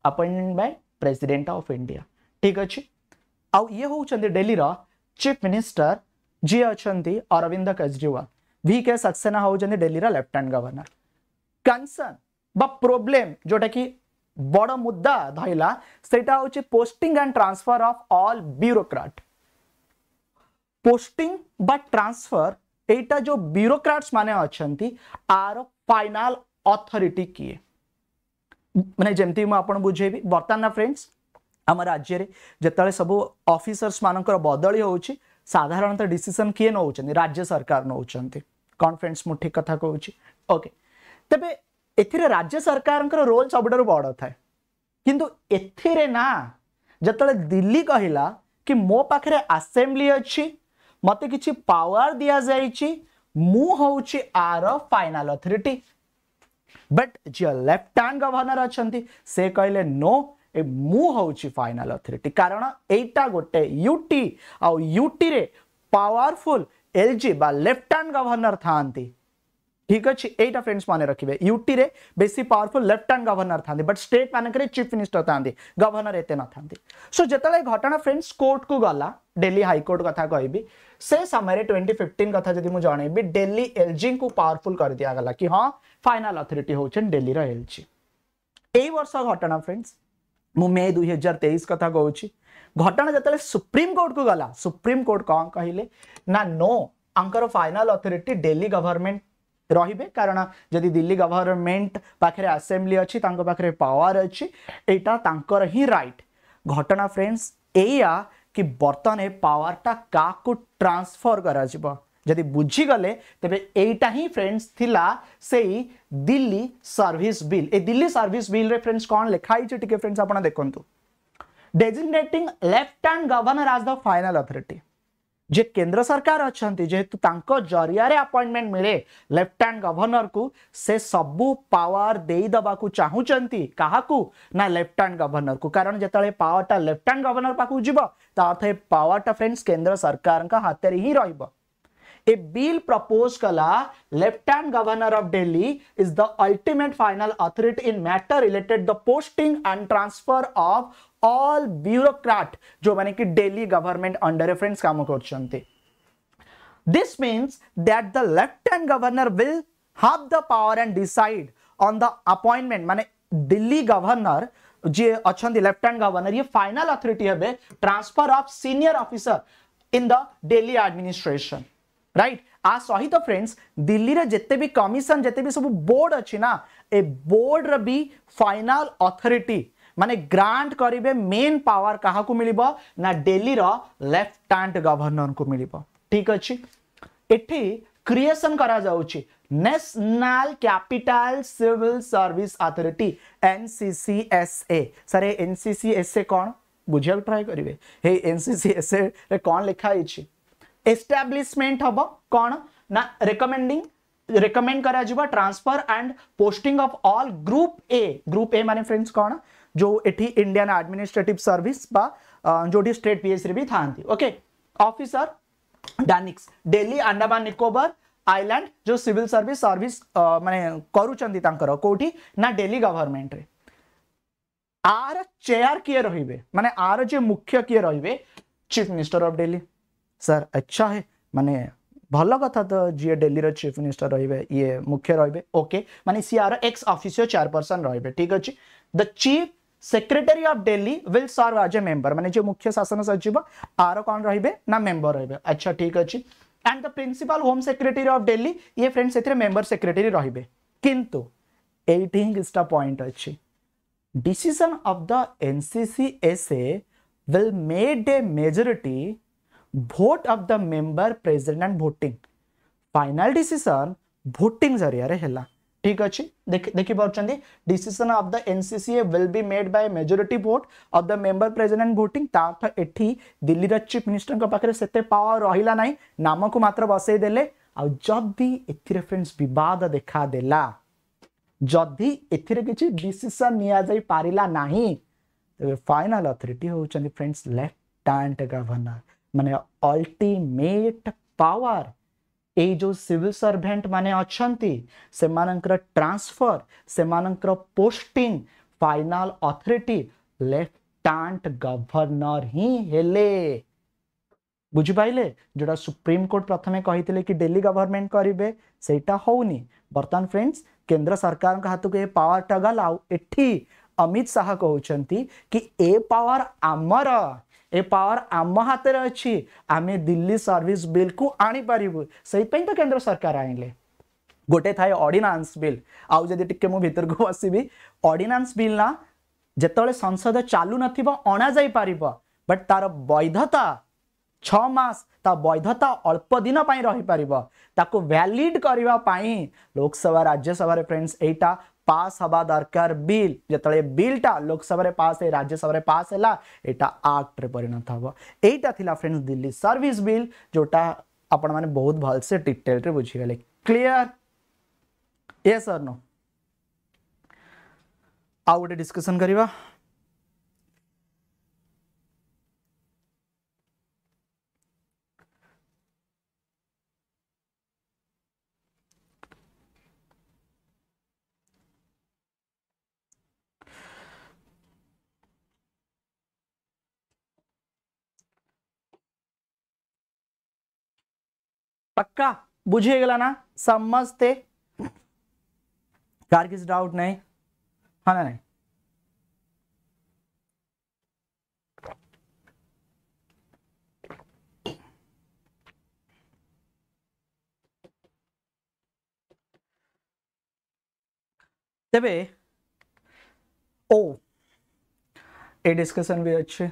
appointment by president of India ठीक अच्छे आउ ये हूँ दिल्ली चीफ मिनिस्टर जी अच्छा अरविंद केजरीवाल वी के सक्सेना हूँ Delhi lieutenant governor concern problem जोटा कि बड़ मुद्दा धरला से posting and transfer of all bureaucrat posting बा ट्रांसफर এইটা जो ब्यूरोक्राट्स মানে অনেক আর ফাইনাল ઓથોરિટી કીએ મને જેમથી હું આપણ બુઝેવી વર્તમાનના ફ્રેન્ડ્સ આમ રાજ્યરે જેતବେଳେ સબુ અફિસર્સମାନଙ୍କର ବଦଳି ହେଉଛି ସାଧାରଣତଃ ଡିସିସନ୍ କିଏ ନେଉଛନ୍ତି ରାଜ୍ୟ ସରକାର ନେଉଛନ୍ତି କ'ଣ ଫ୍ରେଣ୍ଡସ୍ ମୁଁ ଠିକ୍ କଥା କହୁଛି ଓକେ ତେବେ ଏଥିରେ ରାଜ୍ୟ ସରକାରଙ୍କର ରୋଲ୍ ସବୁଠାରୁ ବଡ଼ ଥାଏ କିନ୍ତୁ ଏଥିରେ ନା ଯେତେବେଳେ ଦିଲ୍ଲୀ କହିଲା କି ମୋ ପାଖରେ ଆସେମ୍ବ୍ଲି ଅଛି ମୋତେ କିଛି ପାୱାର ଦିଆଯାଇଛି ମୁଁ ହେଉଛି ଆର ଫାଇନାଲ୍ ଅଥରିଟି बट जी लेफ्टनाट गवर्नर अच्छा से कहले नो ए मुझे फाइनाल अथरीटी कारण यहीटा गोटे यूटी आउटी पावरफुल एलजी बा लेफ्टनाट गवर्नर था ठीक अच्छे यही फ्रेंड्स मन रखिए यूटी रे बेसी पावरफुल लेफ्ट हैंड गवर्नर था बट स्टेट मानक चिफ मिनिस्टर था गवर्नर एत न था सो जो घटना फ्रेंड्स कोर्ट को गला डेली हाइकोर्ट कथा कह से समय ट्वेंटी फिफ्टन कथ जब जन डेली एलजी को पावरफुल कर दिगला कि हाँ फाइनाल अथरीटी हूँ डेली रलजी यही वर्ष घटना फ्रेंड्स मु दुई हजार तेईस कथ कौन घटना जिते सुप्रीमकोर्ट को गला सुप्रीमकोर्ट कौन कहले ना नो आंकर फाइनाल अथरीटी डेली गवर्नमेंट ରହିବେ କାରଣ ଯଦି ଦିଲ୍ଲୀ ଗଭର୍ଣ୍ଣମେଣ୍ଟ ପାଖରେ ଆସେମ୍ବ୍ଲି ଅଛି ତାଙ୍କ ପାଖରେ ପାୱାର ଅଛି ଏଇଟା ତାଙ୍କର ହିଁ ରାଇଟ୍ ଘଟଣା ଫ୍ରେଣ୍ଡସ୍ ଏଇଆ କି ବର୍ତ୍ତମାନ ଏ ପାୱାରଟା କାହାକୁ ଟ୍ରାନ୍ସଫର୍ କରାଯିବ ଯଦି ବୁଝିଗଲେ ତେବେ ଏଇଟା ହିଁ ଫ୍ରେଣ୍ଡସ୍ ଥିଲା ସେଇ ଦିଲ୍ଲୀ ସର୍ଭିସ୍ ବିଲ୍ ଏ ଦିଲ୍ଲୀ ସର୍ଭିସ୍ ବିଲ୍ରେ ଫ୍ରେଣ୍ଡସ୍ କ'ଣ ଲେଖା ହେଇଛି ଟିକେ ଫ୍ରେଣ୍ଡସ୍ ଆପଣ ଦେଖନ୍ତୁ designating lieutenant governor as the final authority जे केन्द्र सरकार अच्छा जेहेतु जरिया आपइंटमेंट मिले लेफ्टनांट गवर्नर को से सब पावर देदेबा चाहूंट क्या ना लेफ्टनांट गवर्नर को कारण जो पावर टा लेफ्टनांट गवर्नर पाक अर्थ ये पावर टा फ्रेंड्स केन्द्र सरकार का हाथ में ही रही ए बिल प्रपोज कला lieutenant governor of Delhi is the ultimate final authority in matter related the posting and transfer of all bureaucrat जो माने कि डेली गवर्नमेंट अंडर फ्रेंड्स काम करछंते this means that the lieutenant governor will have the power and decide on the appointment माने दिल्ली गवर्नर जे अछंते लेफ्टनेंट गवर्नर ये फाइनल अथॉरिटी हबे transfer of senior officer in the Delhi administration right आ सहित फ्रेंड्स दिल्ली रे जत्ते भी कमीशन जत्ते भी सब बोर्ड अछि ना ए बोर्ड रे भी फाइनल अथॉरिटी माने ग्रांट करेंगे मेन पावर क्या मिल डेली लेफ्ट हाण गवर्नर को मिल ठीक अच्छे इटि creation national capital civil service authority NCCSA sir NCCSA कौन बुझे ट्राए करेंगे एनसीसीएसए कौन लिखाई एस्टाब्लीशमेंट हम कौन ना रिकमेंडिंग रिकमेंड करा transfer and posting of all group A group A माने फ्रेंड्स कौन जो एठी इंडियन एडमिनिस्ट्रेटिव सर्विस बा जो डी स्टेट पीएच रे भी थांती okay officer DANICS Delhi Andaman Nicobar island जो सिविल सर्विस सर्विस माने करू चंदी तांकर कोठी ना दिल्ली गवर्नमेंट रे आर चेयर किए रहिबे माने आर जे मुख्य किए रहिबे chief minister of Delhi sir अच्छा है माने भल कथा तो जी दिल्ली रो चीफ मिनिस्टर रहिबे ये मुख्य रहिबे ओके माने सी आर एक्स ऑफिशियल चेयरपर्सन रहिबे ठीक अछि the chief secretary of Delhi will serve as a member माने जो मुख्य शासन सचिव आर कौन रहिबे ना मेंबर रहिबे अच्छा ठीक अछि and the principal home secretary of Delhi ये फ्रेंड्स एथिरे मेंबर सेक्रेटरी रहिबे किंतु एठी ही किसटा पॉइंट अछि decision of the NCC SA will made a majority vote of the member present and voting final decision voting जरिया रे हला ठीक अच्छे देखी पार्टी decision of the NCC will be made by majority vote of the member president voting दिल्लीर चिफ मिनिस्टर पाखे से पावर रहा ना नाम को मात्र बसईदे आदि एंडस बद देखादेला जदि एसीसन निपारा ना फाइनाल अथरीटी होती फ्रेंड्स लेफ्ट गवर्नर मानने अल्टीमेट पावर ए जो सिविल सर्वेंट माने अछंती से मानकर ट्रांसफर से मानकर posting final authority lieutenant governor ही हेले बुझ पाइले जोड़ा सुप्रीम कोर्ट प्रथमे कही कि दिल्ली गवर्नमेंट करिवे सेटा होउनी बर्तन फ्रेंड्स केंद्र सरकार का हाथ को ये पावर टगल आउ अमित शाह कहते कि ए पावर आमर ए पावर आम हातर अच्छी आम दिल्ली सर्विस बिल को आणिपारू से तो केन्द्र सरकार आणले गोटे थाए ऑर्डिनांस बिल आउ जदि टिके मु भीतर को आसीबी ऑर्डिनांस बिल ना जिते संसद चालू नथिबो अणा जाई बट तार वैधता 6 वैधता अल्प दिन रही पारिबो ताको करने लोकसभा राज्यसभा रे फ्रेंड्स एटा પાસ બિલ જેતળે બિલટા લોકસભારે પાસ હે રાજ્યસભારે પાસ હેલા એટા આક્ટરે પરિણત હબ એટા થિલા ફ્રેન્ડ્સ દિલ્હી સર્વિસ બિલ જોટા આપણ માને બહુત ભલસે ડિટેલ રે બુઝીગલે ક્લિયર યસ ઓર નો આઉ ગોટે ડિસ્કશન કરવા पक्का बुझिएगा ना समझते कार किस डाउट नहीं हाँ ना नहीं तबे ओ ए डिस्कशन भी अच्छे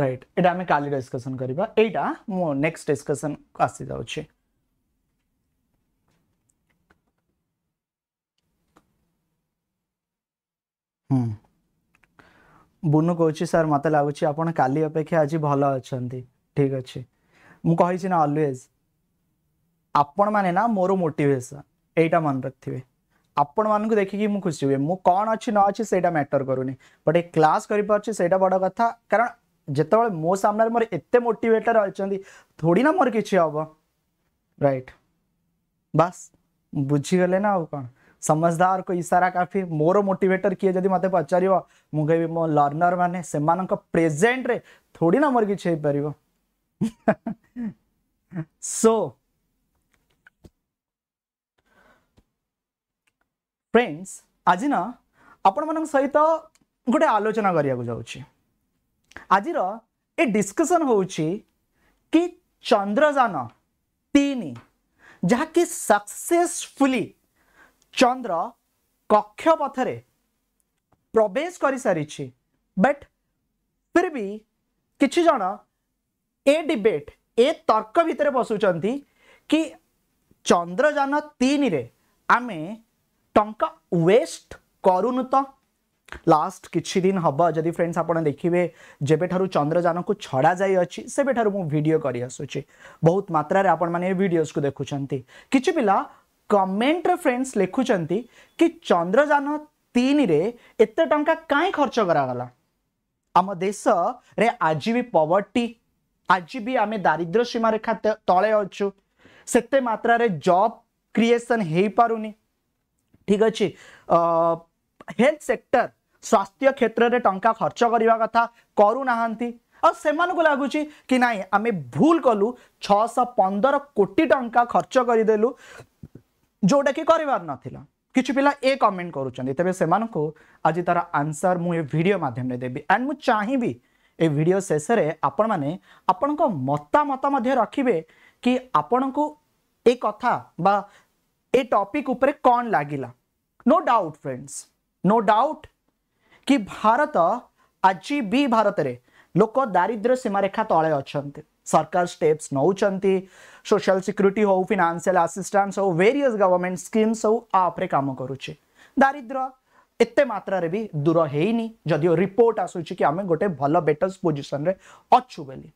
রাইট এটা আমি কালি ডিসকসন করিবা এইটা মো নেক্সট ডিসকসন আসি যাচ্ছি হুম ବୁନୁ କହୁଛି ସାର୍ ମୋତେ ଲାଗୁଛି ଆପଣ କାଲି ଅପେକ୍ଷା ଆଜି ଭଲ ଅଛନ୍ତି ଠିକ୍ ଅଛି ମୁଁ କହିଛି ନା ଅଲୱେଜ୍ ଆପଣମାନେ ନା ମୋର ମୋଟିଭେସନ୍ ଏଇଟା ମନେ ରଖିଥିବେ ଆପଣମାନଙ୍କୁ ଦେଖିକି ମୁଁ ଖୁସି ହୁଏ ମୁଁ କ'ଣ ଅଛି ନ ଅଛି ସେଇଟା ମ୍ୟାଟର କରୁନି ବଟ୍ ଏ କ୍ଲାସ୍ କରିପାରୁଛି ସେଇଟା ବଡ଼ କଥା କାରଣ ଯେତେବେଳେ ମୋ ସାମ୍ନାରେ ମୋର ଏତେ ମୋଟିଭେଟର୍ ଅଛନ୍ତି ଥୋଡ଼ି ନା ମୋର କିଛି ହେବ ରାଇଟ୍ ବାସ୍ ବୁଝିଗଲେ ନା ଆଉ କ'ଣ समझदारको इसारा काफी मोर मोटिवेटर किए जति मते पचार म कि म लर्नर म प्रेजेन्ट थोडी ना मोर कि पार सो फ्रेंड्स आज ना आपण सहित गोटे आलोचना गरेको जाउँछ ଆଜିର ଏ ଡିସ୍କସନ୍ ହେଉଛି କି ଚନ୍ଦ୍ରଯାନ ତିନି ଯାହାକି ସକ୍ସେସଫୁଲି ଚନ୍ଦ୍ର କକ୍ଷପଥରେ ପ୍ରବେଶ କରିସାରିଛି ବଟ୍ ଫିର୍ ବି କିଛି ଜଣ ଏ ଡିବେଟ୍ ଏ ତର୍କ ଭିତରେ ବସୁଛନ୍ତି କି ଚନ୍ଦ୍ରଯାନ ତିନିରେ ଆମେ ଟଙ୍କା ୱେଷ୍ଟ କରୁନୁ ତ ଲାଷ୍ଟ କିଛି ଦିନ ହେବ ଯଦି ଫ୍ରେଣ୍ଡସ୍ ଆପଣ ଦେଖିବେ ଯେବେଠାରୁ ଚନ୍ଦ୍ରଯାନକୁ ଛଡ଼ାଯାଇଅଛି ସେବେଠାରୁ ମୁଁ ଭିଡ଼ିଓ କରିଆସୁଛି ବହୁତ ମାତ୍ରାରେ ଆପଣମାନେ ଏ ଭିଡ଼ିଓସ୍କୁ ଦେଖୁଛନ୍ତି କିଛି ପିଲା କମେଣ୍ଟରେ ଫ୍ରେଣ୍ଡସ୍ ଲେଖୁଛନ୍ତି କି ଚନ୍ଦ୍ରଯାନ ତିନିରେ ଏତେ ଟଙ୍କା କାହିଁ ଖର୍ଚ୍ଚ କରାଗଲା ଆମ ଦେଶରେ ଆଜି ବି ପଭର୍ଟି ଆଜି ବି ଆମେ ଦାରିଦ୍ର୍ୟ ସୀମାରେଖା ତଳେ ଅଛୁ ସେତେ ମାତ୍ରାରେ ଜବ୍ କ୍ରିଏସନ୍ ହେଇପାରୁନି ଠିକ୍ ଅଛି ହେଲ୍ଥ ସେକ୍ଟର स्वास्थ्य क्षेत्र में टाँग खर्च करने कथा करूना और से लगुच कि ना आम भूल कलु छःश पंदर कोटी टाँचा खर्च करदेलु जोटा कि करार ना कि पिला ए कमेंट करें आज तार आंसर मुझे मध्यम देवी एंड मुझ चाहिए ये भिड शेष आपण को मतामत रखिए कि आपण को ये कथा बा टॉपिक ऊपर कौन लगला no doubt friends no doubt कि भारत आज भी भारत में लोक दारिद्र्य सीमारेखा तले अच्छा सरकार स्टेप्स नौ सोशल सिक्यूरीटी हो फिनान्सील आसीस्टान्स हो वेरियस गवर्नमेंट स्कीम्स हो आम कर दारिद्र एत मात्र दूर है जदि रिपोर्ट आसूँ कि आम गोटे भल बेटर पोजिशन अच्छु बोली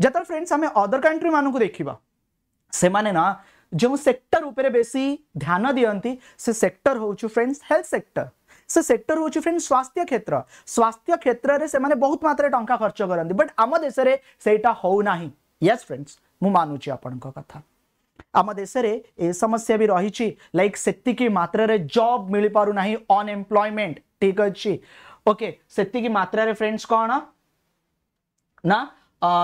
जिते फ्रेंड्स आम अदर कंट्री मान देखा से मैंने ना जो सेक्टर उपरे बेसी ध्यान दिखती से सेक्टर हूँ फ्रेंड्स हेल्थ सेक्टर से सेक्टर हूँ फ्रेंड स्वास्थ्य क्षेत्र स्वास्थ्य क्षेत्र में से बहुत मात्र टाइम खर्च करते बट आम देश में सहीटा हो यस फ्रेंड्स मुझे मानुची आपन कथा आम देश में ए समस्या भी रही लाइक से मात्र जब मिल पारना अनएम्प्लयमेंट अनएम्प्लॉयमेंट ठीक अच्छे ओके से मात्र फ्रेंड्स कौन ना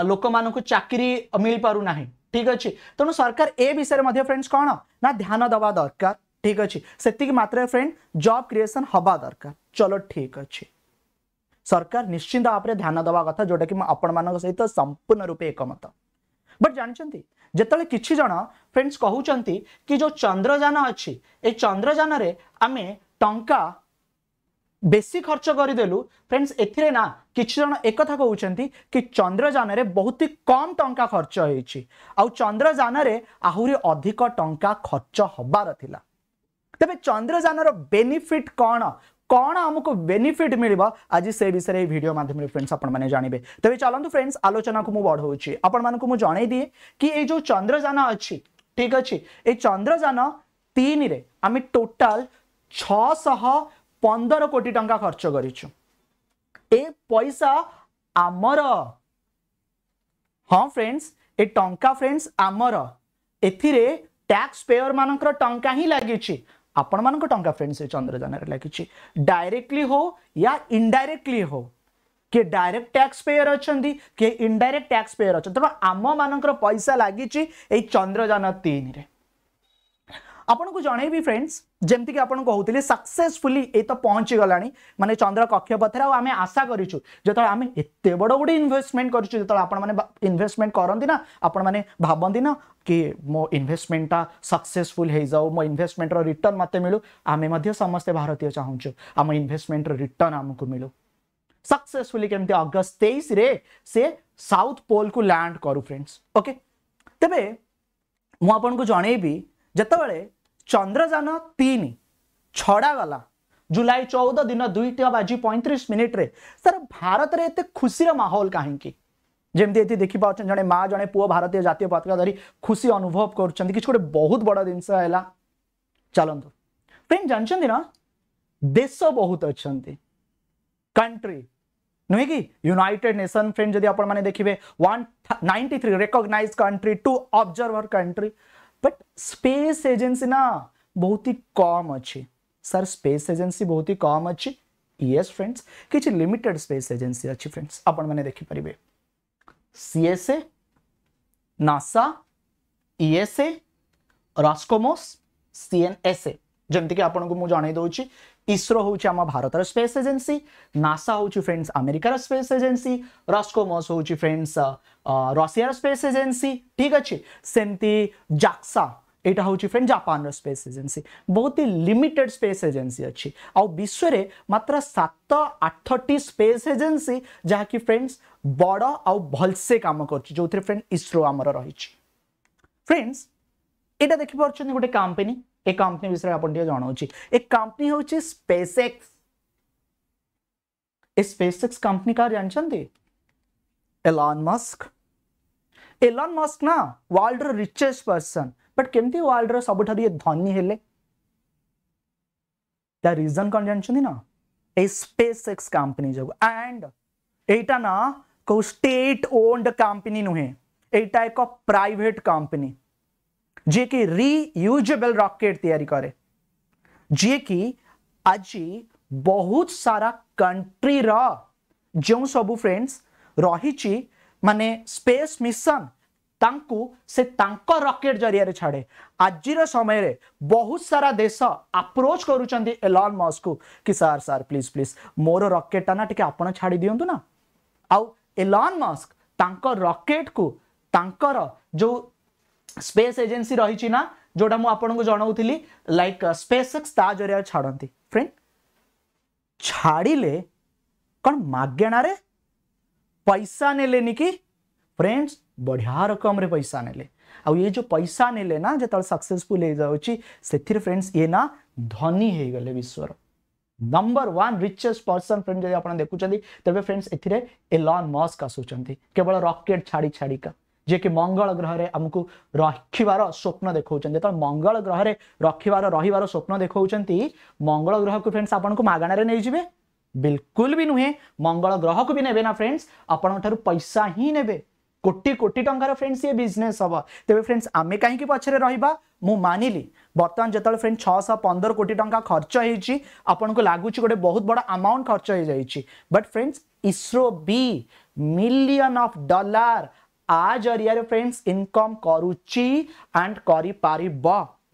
लोक मान चाकरी मिल पारु ठीक अच्छे तेनाली सरकार ए विषय फ्रेंड्स कौन ना ध्यान दवा दरकार ठीक अच्छे से मात्र फ्रेंड जब क्रिएसन हवा दरकार चलो ठीक अच्छे सरकार निश्चिंत भाव में ध्यान दवा कथा जोटा कि आपण मान सहित संपूर्ण रूपे मत बट जानते जिते कि फ्रेंड्स कहते कि जो चंद्रजान अच्छी ये चंद्रजान आम टा बेसी खर्च करदेलु फ्रेंड्स एथिरे ना कि जन एक कहते कि चंद्रजान बहुत ही कम टा खर्च हो चंद्रजान आहरी अधिक टा खर्च हबार ता ତେବେ ଚନ୍ଦ୍ରଯାନର ବେନିଫିଟ୍ କ'ଣ କ'ଣ ଆମକୁ ବେନିଫିଟ୍ ମିଳିବ ଆଜି ସେ ବିଷୟରେ ଏହି ଭିଡ଼ିଓ ମାଧ୍ୟମରେ ଫ୍ରେଣ୍ଡସ୍ ଆପଣମାନେ ଜାଣିବେ ତେବେ ଚାଲନ୍ତୁ ଫ୍ରେଣ୍ଡସ୍ ଆଲୋଚନାକୁ ମୁଁ ବଢ଼ଉଛି ଆପଣମାନଙ୍କୁ ମୁଁ ଜଣାଇ ଦିଏ କି ଏଇ ଯେଉଁ ଚନ୍ଦ୍ରଯାନ ଅଛି ଠିକ୍ ଅଛି ଏଇ ଚନ୍ଦ୍ରଯାନ ତିନିରେ ଆମେ ଟୋଟାଲ ଛଅଶହ ପନ୍ଦର କୋଟି ଟଙ୍କା ଖର୍ଚ୍ଚ କରିଛୁ ଏ ପଇସା ଆମର ହଁ ଫ୍ରେଣ୍ଡସ୍ ଏ ଟଙ୍କା ଫ୍ରେଣ୍ଡସ୍ ଆମର ଏଥିରେ ଟ୍ୟାକ୍ସ ପେୟର ମାନଙ୍କର ଟଙ୍କା ହିଁ ଲାଗିଛି आपण मान को फ्रेंड्स चंद्रजान रे डायरेक्टली हो या इनडायरेक्टली हो के डायरेक्ट टैक्स पेयर अच्छा किए इनडायरेक्ट टैक्स पेयर अच्छा त आमा मानकर पैसा लागिछि चंद्रजान तीन ଆପଣଙ୍କୁ ଜଣେଇବି ଫ୍ରେଣ୍ଡସ୍ ଯେମିତିକି ଆପଣଙ୍କୁ କହୁଥିଲି ସକ୍ସେସଫୁଲି ଏ ତ ପହଞ୍ଚିଗଲାଣି ମାନେ ଚନ୍ଦ୍ର କକ୍ଷପଥରେ ଆଉ ଆମେ ଆଶା କରିଛୁ ଯେତେବେଳେ ଆମେ ଏତେ ବଡ଼ ଗୋଟେ ଇନଭେଷ୍ଟମେଣ୍ଟ କରିଛୁ ଯେତେବେଳେ ଆପଣମାନେ ଇନଭେଷ୍ଟମେଣ୍ଟ କରନ୍ତି ନା ଆପଣମାନେ ଭାବନ୍ତି ନା କି ମୋ ଇନଭେଷ୍ଟମେଣ୍ଟଟା ସକ୍ସେସଫୁଲ୍ ହେଇଯାଉ ମୋ ଇନଭେଷ୍ଟମେଣ୍ଟର ରିଟର୍ଣ୍ଣ ମୋତେ ମିଳୁ ଆମେ ମଧ୍ୟ ସମସ୍ତେ ଭାରତୀୟ ଚାହୁଁଛୁ ଆମ ଇନଭେଷ୍ଟମେଣ୍ଟର ରିଟର୍ଣ୍ଣ ଆମକୁ ମିଳୁ ସକ୍ସେସଫୁଲି କେମିତି ଅଗଷ୍ଟ ତେଇଶରେ ସେ ସାଉଥ୍ ପୋଲ୍କୁ ଲ୍ୟାଣ୍ଡ କରୁ ଫ୍ରେଣ୍ଡସ୍ ଓକେ ତେବେ ମୁଁ ଆପଣଙ୍କୁ ଜଣେଇବି ଯେତେବେଳେ चंद्रजान तीन गला जुलाई चौदह दिन दुईट बाजी पैंतीस मिनिट्रे सर भारत में खुशी माहौल कहीं जमी ये देखी पाच जे माँ जड़े पु भारतीय जितिय पता धरी खुशी अनुभव कर बहुत बड़ जिनस है चलतु फ्रेंड जानते ना देश बहुत अच्छा कंट्री नुह कि युनाइटेड नेसन फ्रेंड जब आप देखिए one ninety three recognise country two observer country but space agency ना बहुत ही कम अच्छी सर स्पेस एजेंसी बहुत ही कम अच्छी यस फ्रेंड्स किसी लिमिटेड स्पेस एजेंसी अच्छी फ्रेंड्स आपण मैंने देखिपारे CSA NASA ESA Roscosmos CNSA जमीक आपन को मुझे जनई दूसरी ইসরো হচ্ছে আমার ভারতের স্পেস এজেন্সি নাসা হচ্ছে ফ্রেন্ডস আমেরিকার স্পেস এজেন্সি রসকোমস হচ্ছে ফ্রেন্ডস রশিয়ার স্পেস এজেন্সি ঠিক আছে সেমতি জাক্সা এটা হচ্ছে ফ্রেন্ড জাপানর স্পেস এজেন্সি বহুত হি লিমিটেড স্পেস এজেন্সি অছি আউ বিশ্বরে মাত্র সাত আঠটি স্পেস এজেন্সি যা কি ফ্রেন্ডস বড় আউ ভলসে কাম করছে যে ফ্রেন্ড ইসরো আমার রয়েছে ফ্রেন্ডস এটা দেখি পাচ্ছেন গোটে কাম্পানি ଏ କମ୍ପାନୀ ବିଷୟରେ ଆପଣ ଟିକେ ଜଣାଉଛି ଏ କମ୍ପାନୀ ହେଉଛି ସ୍ପେସେକ୍ସ ଏ ସ୍ପେସେକ୍ସ କମ୍ପାନୀ କାହାର ଜାଣିଛନ୍ତି ଏଲନ୍ ମସ୍କ ଏଲନ୍ ମସ୍କ ନା ୱାର୍ଲଡର ରିଚେଷ୍ଟ ପର୍ସନ୍ ବଟ୍ କେମିତି ୱାର୍ଲଡର ସବୁଠାରୁ ଇଏ ଧନୀ ହେଲେ ତା ରିଜନ୍ କ'ଣ ଜାଣିଛନ୍ତି ନା ଏଇ ସ୍ପେସ୍ ଏକ୍ସ କମ୍ପାନୀ ଯୋଗୁଁ ଆଣ୍ଡ ଏଇଟା ନା କେଉଁ ଷ୍ଟେଟ୍ ଓନ୍ଡ କମ୍ପାନୀ ନୁହେଁ ଏଇଟା ଏକ ପ୍ରାଇଭେଟ୍ କମ୍ପାନୀ जी की रियूजेबल रॉकेट तैयारी करे जी की आज बहुत सारा कंट्री रो सब फ्रेंड्स रही मान स्पेस मिशन से रकेट रॉकेट जरिया छाड़े आज समय रे बहुत सारा देश आप्रोच कर एलॉन मस्क को कि सार सार प्लीज प्लीज मोर रकेट ना टे आप छाड़ी दिंतु ना आउ एलन मस्क रकेट को जो स्पेस एजेन्सी रही जो आपको जनाऊली लाइक स्पेस जरिया छाड़ती फ्रेंड छाड़े कौन मगणारे पैसा ने कि फ्रेंड्स बढ़िया रकम पैसा ने ये जो पैसा ने ना जो सक्सेसफुल फ्रेंड्स ये ना धनी हो गले विश्वर number one richest person friend जब आप देखुं तेज फ्रेंड्स एलन मस्क आसुच्च केवल रकेट छाड़ी छाड़िका जे कि मंगल ग्रह से आमको रखार स्वप्न देखा जो मंगल ग्रह से रखार रहीबार स्वप्न देखा मंगल ग्रह को फ्रेंड्स आपन को मगणारे नहीं बिल्कुल भी नुहे मंगल ग्रह को भी ने फ्रेंड्स आपण पैसा ही ने कोटी कोटी टकर फ्रेंड्स ये बिजनेस हम तेरे फ्रेंड्स आम कहीं पचर रही मानिली बर्तमान जो फ्रेंड्स छःश पंदर कोटी टाँग खर्च होपण को लगुच गोटे बहुत बड़ा अमाउंट खर्च हो जाए बट फ्रेंड्स इसरो बी मिलियन ऑफ डॉलर आज और यार फ्रेंड्स इनकम करुच्ची एंड କରିପାରିବ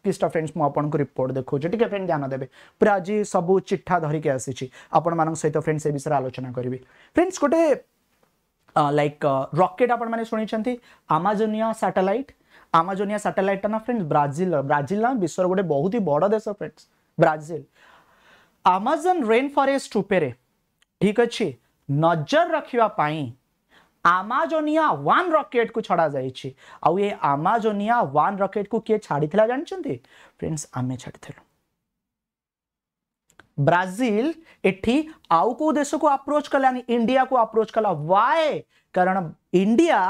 କିଛିଟା ଫ୍ରେଣ୍ଡସ୍ ମୁଁ ଆପଣଙ୍କୁ ରିପୋର୍ଟ ଦେଖାଉଛି ଟିକେ ଫ୍ରେଣ୍ଡ ଧ୍ୟାନ ଦେବେ ପୁରା ଆଜି ସବୁ ଚିଠା ଧରିକି ଆସିଛି ଆପଣମାନଙ୍କ ସହିତ ଫ୍ରେଣ୍ଡସ୍ ଏ ବିଷୟରେ ଆଲୋଚନା କରିବି ଫ୍ରେଣ୍ଡସ୍ ଗୋଟେ ଲାଇକ୍ ରକେଟ୍ ଆପଣମାନେ ଶୁଣିଛନ୍ତି ଆମାଜୋନିଆ ସାଟେଲାଇଟ୍ ଆମାଜୋନିଆ ସାଟେଲାଇଟ୍ଟା ନା ଫ୍ରେଣ୍ଡସ୍ ବ୍ରାଜିଲ୍ର ବ୍ରାଜିଲ୍ ନା ବିଶ୍ୱର ଗୋଟେ ବହୁତ ହି ବଡ଼ ଦେଶ friends Brazil Amazon rain forest ଉପରେ ଠିକ୍ ଅଛି ନଜର ରଖିବା ପାଇଁ ଆମାଜୋନିଆ ୱାନ୍ ରକେଟ୍କୁ ଛଡ଼ାଯାଇଛି ଆଉ ଏ ଆମାଜୋନିଆ ୱାନ୍ ରକେଟ୍କୁ କିଏ ଛାଡ଼ିଥିଲା ଜାଣିଛନ୍ତି ଫ୍ରେଣ୍ଡସ୍ ଆମେ ଛାଡ଼ିଥିଲୁ ବ୍ରାଜିଲ ଏଠି ଆଉ କେଉଁ ଦେଶକୁ ଆପ୍ରୋଚ୍ କଲାନି ଇଣ୍ଡିଆକୁ ଆପ୍ରୋଚ୍ କଲା ୱାଏ କାରଣ ଇଣ୍ଡିଆ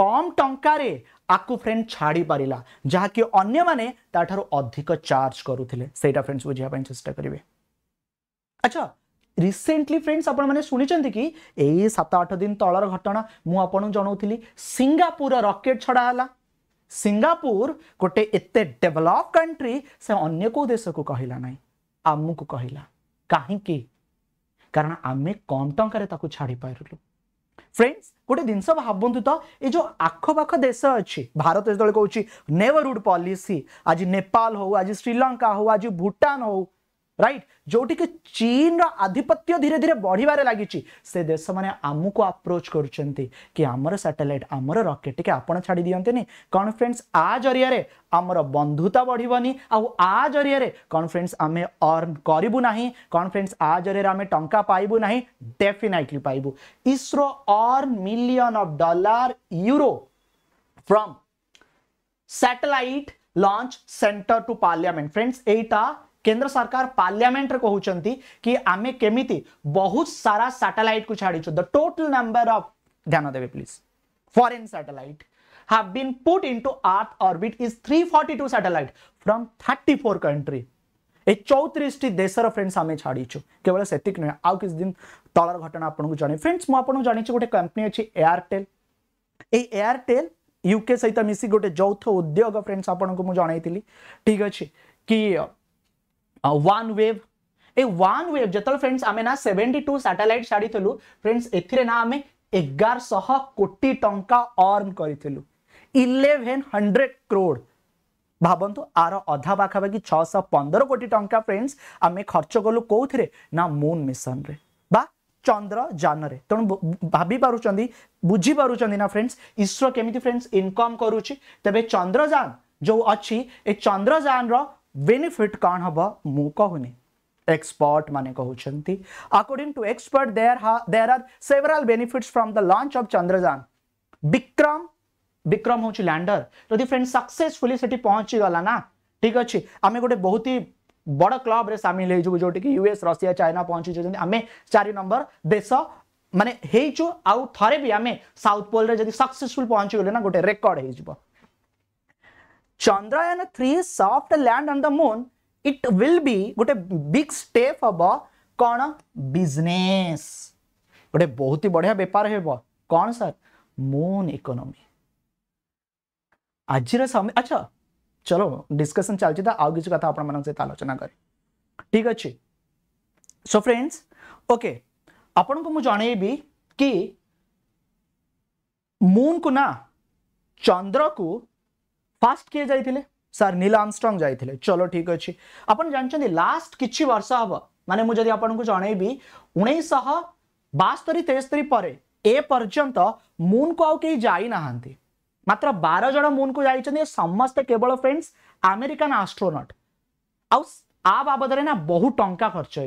କମ୍ ଟଙ୍କାରେ ଆକୁ ଫ୍ରେଣ୍ଡ ଛାଡ଼ିପାରିଲା ଯାହାକି ଅନ୍ୟମାନେ ତାଠାରୁ ଅଧିକ ଚାର୍ଜ କରୁଥିଲେ ସେଇଟା ଫ୍ରେଣ୍ଡସ୍ ବୁଝିବା ପାଇଁ ଚେଷ୍ଟା କରିବେ ଆଚ୍ଛା रिसेंटली फ्रेंड्स आपने शुंट कि सत आठ दिन तलर घटना मुझे जनाऊली सिंगापुर रकेट छड़ा है सिंगापुर गोटे एत डेभलप कंट्री से अग को देश को कहला ना आम को कहला कहीं कारण आम कम टकरु छाड़ पारूल फ्रेंड्स गोटे जिन भावतु तो ये जो आखपाख देश अच्छी भारत जो कौन नेवरुड पलिस आज नेपाल हो आज श्रीलंका हो आज भूटान हूँ राइट जोटी चीन रधिपत्य धीरे धीरे बढ़वे लगी देश मैंने आम आप्रोच कर कि आमर साटेलैट आम रकेट टी आप छाड़ी दिखते कौन फ्रेंड्स आ जरिया आमर बंधुता बढ़ोनी आ जरिया कौन फ्रेंड्स आम अर्न करूँ ना कौन फ्रेंड्स आ जरिया आम टा पाइबू ना डेफिनेटली पाइबू ISRO earn million of dollar euro from satellite launch centre to parliament friends यहाँ କେନ୍ଦ୍ର ସରକାର কেন্দ্র সরকার পার্লামেন্টরে কুমার কি আমি কেমিতি বহুত সারা স্যাটেলাইট কু ছাড়িছু দ টোটাল নাম্বার অফ ধ্যান দেবে please foreign satellite have earth orbit is three forty two satellite from thirty four country ଏ ଚଉତିରିଶଟି ଦେଶର ଫ୍ରେଣ୍ଡସ୍ ଆମେ ଛାଡ଼ିଛୁ କେବଳ ସେତିକି ନୁହେଁ ଆଉ କିଛି ଦିନ ତଳର ଘଟଣା ଆପଣଙ୍କୁ ଜଣେଇ ଫ୍ରେଣ୍ଡସ୍ ମୁଁ ଆପଣଙ୍କୁ ଜଣେଇଛି ଗୋଟେ କମ୍ପାନୀ ଅଛି ଏୟାରଟେଲ୍ ଏଇ ଏୟାରଟେଲ୍ ୟୁକେ ସହିତ ମିଶି ଗୋଟେ ଯୌଥ ଉଦ୍ୟୋଗ ଫ୍ରେଣ୍ଡସ୍ ଆପଣଙ୍କୁ ମୁଁ ଜଣାଇଥିଲି ଠିକ୍ ଅଛି କି one uh, wave a one wave जो फ्रेंड्स आम ना सेवेन्टी टू साटेलैट छाड़ी फ्रेंड्स एना आम एगार शह कोटी टाइम अर्न करूँ इलेवेन हंड्रेड क्रोड भावंतु आर अधा पाखापाखि छः पंदर कोटी टाइम फ्रेंड्स आम खर्च कलु कौन ना मून मिशन रे बा चंद्र जान रे तेणु भाभी पार बुझी पार ना फ्रेंड्स इसरो केमी फ्रेंड्स इनकम करुच्ची तेरे चंद्रजान जो अच्छी चंद्रजान रो बेनिफिट कौन हम मु कहूनी एक्सपर्ट माने कहते according to expert there there are several benefits from the launch of Chandrayaan Vikram Vikram हूँ लैंडर जो फ्रेंड सक्सेसफुली से पहुंची गला ना ठीक अच्छे आम गोटे बहुत ही बड़ क्लब रे सामिल हो जोटी कि यूएस रशिया चाइना पहुंची आम चार नंबर देश मानने आउ थे भी आम साउथ पोल सक्सेसफुल पहुंची गले ना गोटे रेकर्ड हो Chandrayaan 3 soft land on the moon, it will be good a big step about कौन बिजनेस गोटे बहुत ही बढ़िया बेपार हे कौन सर मून इकोनोमी आज अच्छा चलो डिस्कसन चलती आउ किसी कथा आपण सहित आलोचना करें ठीक अच्छे सो फ्रेंड्स ओके आपण को जनइबी कि मून को ना चंद्र को फास्ट किए जाते सर नील आमस्ट्रंग जाते चलो ठीक अच्छे आपड़ जानते लास्ट किसी वर्ष हम मानते मुझे आपको जनईबी उन्नीस बास्तरी तेस्तरी पर पर्यत मून को आई जाना मात्र बार जन मून को जाइंट समस्ते केवल फ्रेंड्स आमेरिकान आस्ट्रोनट आ बाबद ना बहुत टाँचा खर्च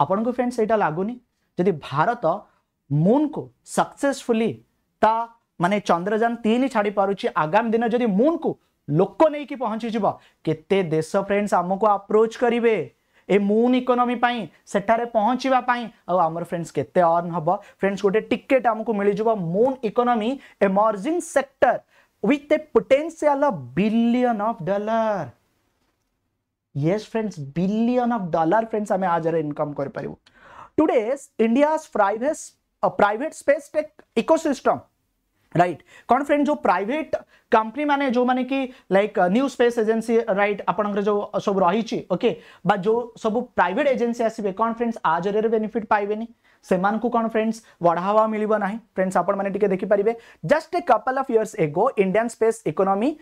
होपण को फ्रेंड्स ये लगुनि जदि भारत मुन को सक्सेसफुली मानते चंद्रजान तीन छाड़ी पार आगामी दिन जो मून को लोक नहीं कि पहुंची जब केस फ्रेंड्स आम को आप्रोच करेंगे ए मून इकोनोमी सेठे पहुँचवापी आमर फ्रेंड्स केर्ण हम फ्रेंड्स गोटे टिकेट आमको मिलजा moon economy emerging sector with a potential billion of dollar ये friends billion of dollar friends आम आज इनकम करूडे India private private space tech ecosystem right कौन फ्रेंड जो प्राइट कंपनी मैंने जो मैंने कि like new space agency right आपंकर जो सब रही ओके बा जो सब प्राइट एजेन्सी आसवे कौन फ्रेंड्स आज जरिए बेनिफिट पाइबे से कौन फ्रेंड्स बढ़ावा मिले ना फ्रेंड्स आपके देखिपारे just a couple of years ago Indian space economy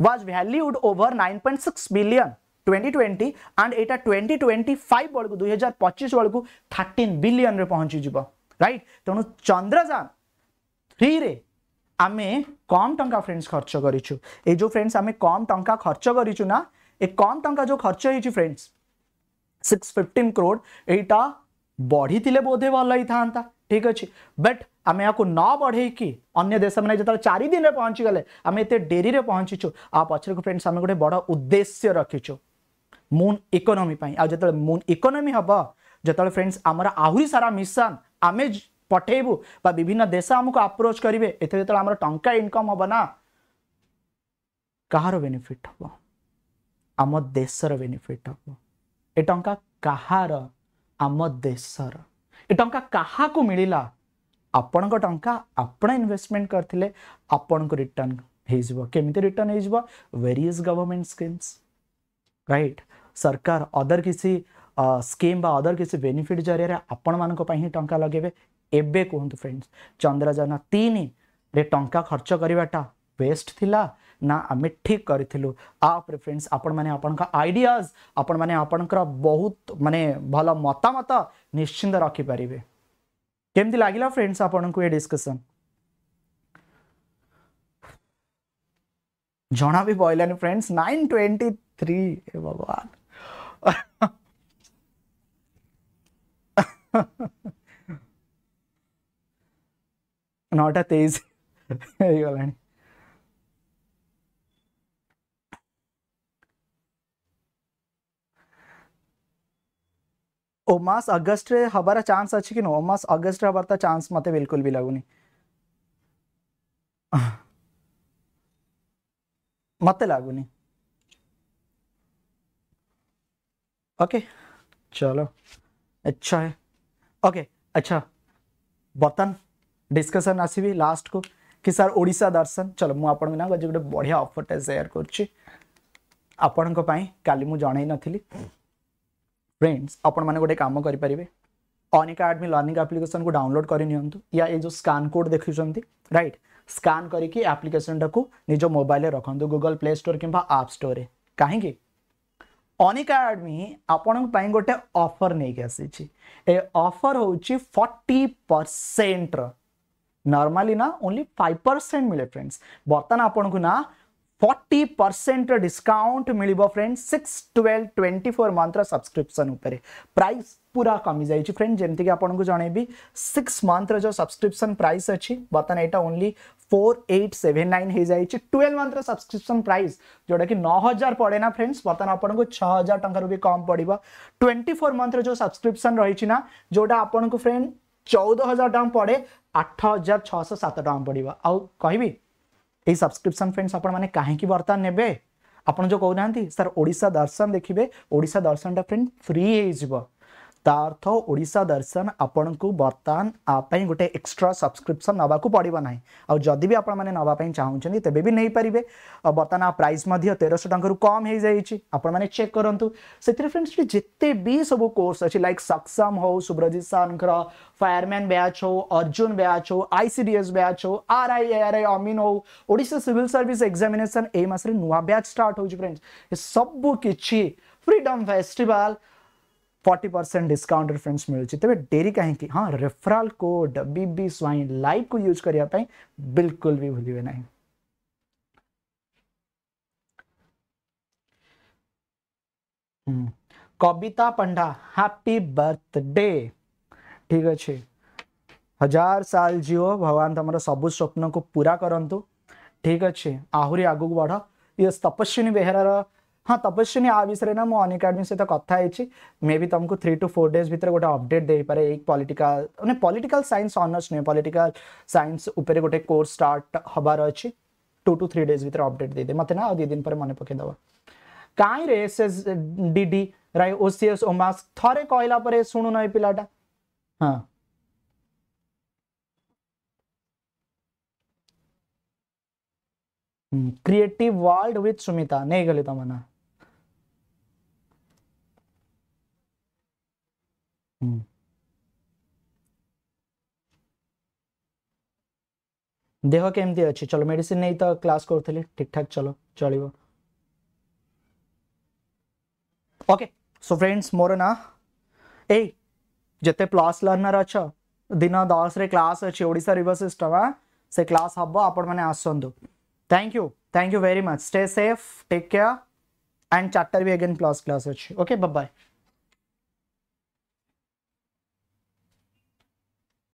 was valued over nine point six billion 2020 and एटा 2025 बेलू दुई हजार पचिश बेलू थर्टीन बिलियन में पहुंची जीव रईट तेणु चंद्रजान थ्री आम कम टाँह फ्रेंड्स खर्च जो फ्रेंड्स आम कम टाँचा खर्च करा ये कम टाँचा जो खर्च होती फ्रेंड्स सिक्स फिफ्टीन क्रोड यहीटा बढ़ी थे बोधे भल ही था ठीक अच्छे बट आम या न बढ़ेक अगर देश मैंने जो चार दिन में पहुँचीगले आम एत डेरी में पहुँची आ पचर को फ्रेंड्स आम गोटे बड़ उद्देश्य रखीचु मून इकोनोमी आ जो मून इकोनोमी हम जो फ्रेंड्स आमर आहरी सारा मिशन आम पठेबू विभिन्न देश आमको आप्रोच करेंगे ये जो आम टा इनकम हम ना कहार बेनिफिट हम आम देशर बेनिफिट हम ए टा कहार आम देशर ए टा क्या मिलला आपण टा आपण इनभेस्टमेंट करते आपण को रिटर्न होमती रिटर्न हो वेरीयस गवर्नमेंट स्कीम्स राइट सरकार अदर किसी स्कीम बा अदर किसी बेनिफिट जरिया आपण मान टा लगे एवं कहतु फ्रेंड्स चंद्रजान तीन रे टा खर्च करवाटा बेस्ट थिला ना आम ठीक करूँ आप फ्रेंड्स आपडियाज आपर बहुत मानने भल मतामत निश्चिंत रखिपर केमती लगे फ्रेंड्स आपन को ये डिस्कसन जना भी पड़ानी फ्रेंड्स नाइन ट्वेंटी थ्री भगवान not a theis ఇవ్వాలని ओमास अगस्ट हबारा चांस अच्छे कि ओमास अगस्ट हबारता चांस मत बिल्कुल भी लगुनी मत लगुनी ओके चलो अच्छा है ओके अच्छा बर्तन डिस्कसन आसवि लास्ट को कि सर ओडा दर्शन चलो मुझे आज गोटे बढ़िया टाइम सेयार करों का जन नी फ्रेंड्स आपण मैंने गोटे कम करेंगे अनिका आडमी लर्णिंग आप्लिकेसन को डाउनलोड करनी या ये जो स्कान कोड देखुं रईट स्कान करके आप्लिकेसन टाक निज मोबाइल रखु गुगल प्ले स्टोर कि आप स्टोर कहीं अनिका आडमी आपण गोटे अफर नहीं आसी अफर हूँ फर्टी परसेंट र नर्माली ना ओनली फाइव परसेंट मिले फ्रेंड्स बर्तमान आपन को ना फोर्टी परसेंट डिस्काउंट मिले friends six twelve twenty four month subscription price पूरा कमी जाए फ्रेंड जमी आपको जनइबी सिक्स मंथ्र जो सब्सक्रिपन प्राइस अच्छी बर्तमान यहाँ only four eight seven nine हो जाए ट्वेल्व मंथ्र सब्सक्रिपन प्राइस जोटा कि नौ हजार पड़े ना फ्रेंड्स बर्तमान आपको छः हजार टकर कम पड़ ट्वेंटी फोर मंथ्र जो सब्सक्रिपन रही जोटा आपको फ्रेंड चौदह हजार टाँग पड़े आठ हजार छःश सात टाँग पड़ा आउ कह सब्सक्रिप्सन फ्रेंड्स आपने कहीं बर्तमान ने आपड़ जो कहना सर ओडा दर्शन देखिए ओडा दर्शन टा फ्रेंड फ्री हो तार्थ ओडा दर्शन आपण को बर्तमान आप गोटे एक्सट्रा सब्सक्रिप्सन नाक पड़े ना आदि भी आपने नापी चाहूँगी तेबे भी नहीं पारे बर्तमान आ प्राइस तेरश टकर कम हो जाने चेक करूँ से फ्रेंड्स जिते भी सब कोर्स अच्छी लाइक सक्सम हो सुब्रजित सर फायरमैन ब्याच हो अर्जुन ब्याच हो आईसीडीएस ब्याच हो आर आई आर आई अमीन हो सिविल सर्विस एक्जामेसन यही मसने नुआ ब्याच स्टार्ट हो सबकि freedom festival forty percent discount friends मिलूँ तेज डेरी कहीं हाँ रेफराल कोड बीबी स्वाई लाइव को यूज करने बिल्कुल भी भूल ना हम्म, कविता पंडा हैप्पी बर्थडे ठीक अच्छे हजार साल जीव भगवान तुम सब स्वप्न को पूरा करूँ ठीक अच्छे आहरी आगू बढ़ तपस्विनी बेहरार हाँ तपस्विनी आ विषय ना मुझे अनेक आदमी सहित कथी मे भी तुमको थ्री टू फोर डेज भितर गोटे अपडेट दे पारे एक पॉलिटिकल मैंने पॉलिटिकल साइंस ऑनर्स नहीं पॉलिटिकल साइंस उपर गोटे कोर्स स्टार्ट हबार अच्छी टू टू थ्री डेज भितर अपडेट दे दे मत ना दि दिन पर मन पकईद कहीं रे एस एस डी डी राय ओ सी एस ओमास थे कहला शुणुन ये पिलाटा हाँ क्रिएटिव वर्ल्ड विथ सुमिता नहीं गली तुम तो ना Hmm. देह के अच्छे चलो मेडिसिन नहीं तो क्लास कर ठीक ठाक चलो चलो ओके सो फ्रेंड्स मोर ना ए जिते प्लस लर्नर अच दिन दस रे क्लास अच्छे ओडा रिवर सिस्टम से क्लास हम आपंतु thank you thank you very much stay safe take care and chapter भी अगेन प्लस क्लास अच्छे ओके बाय बाय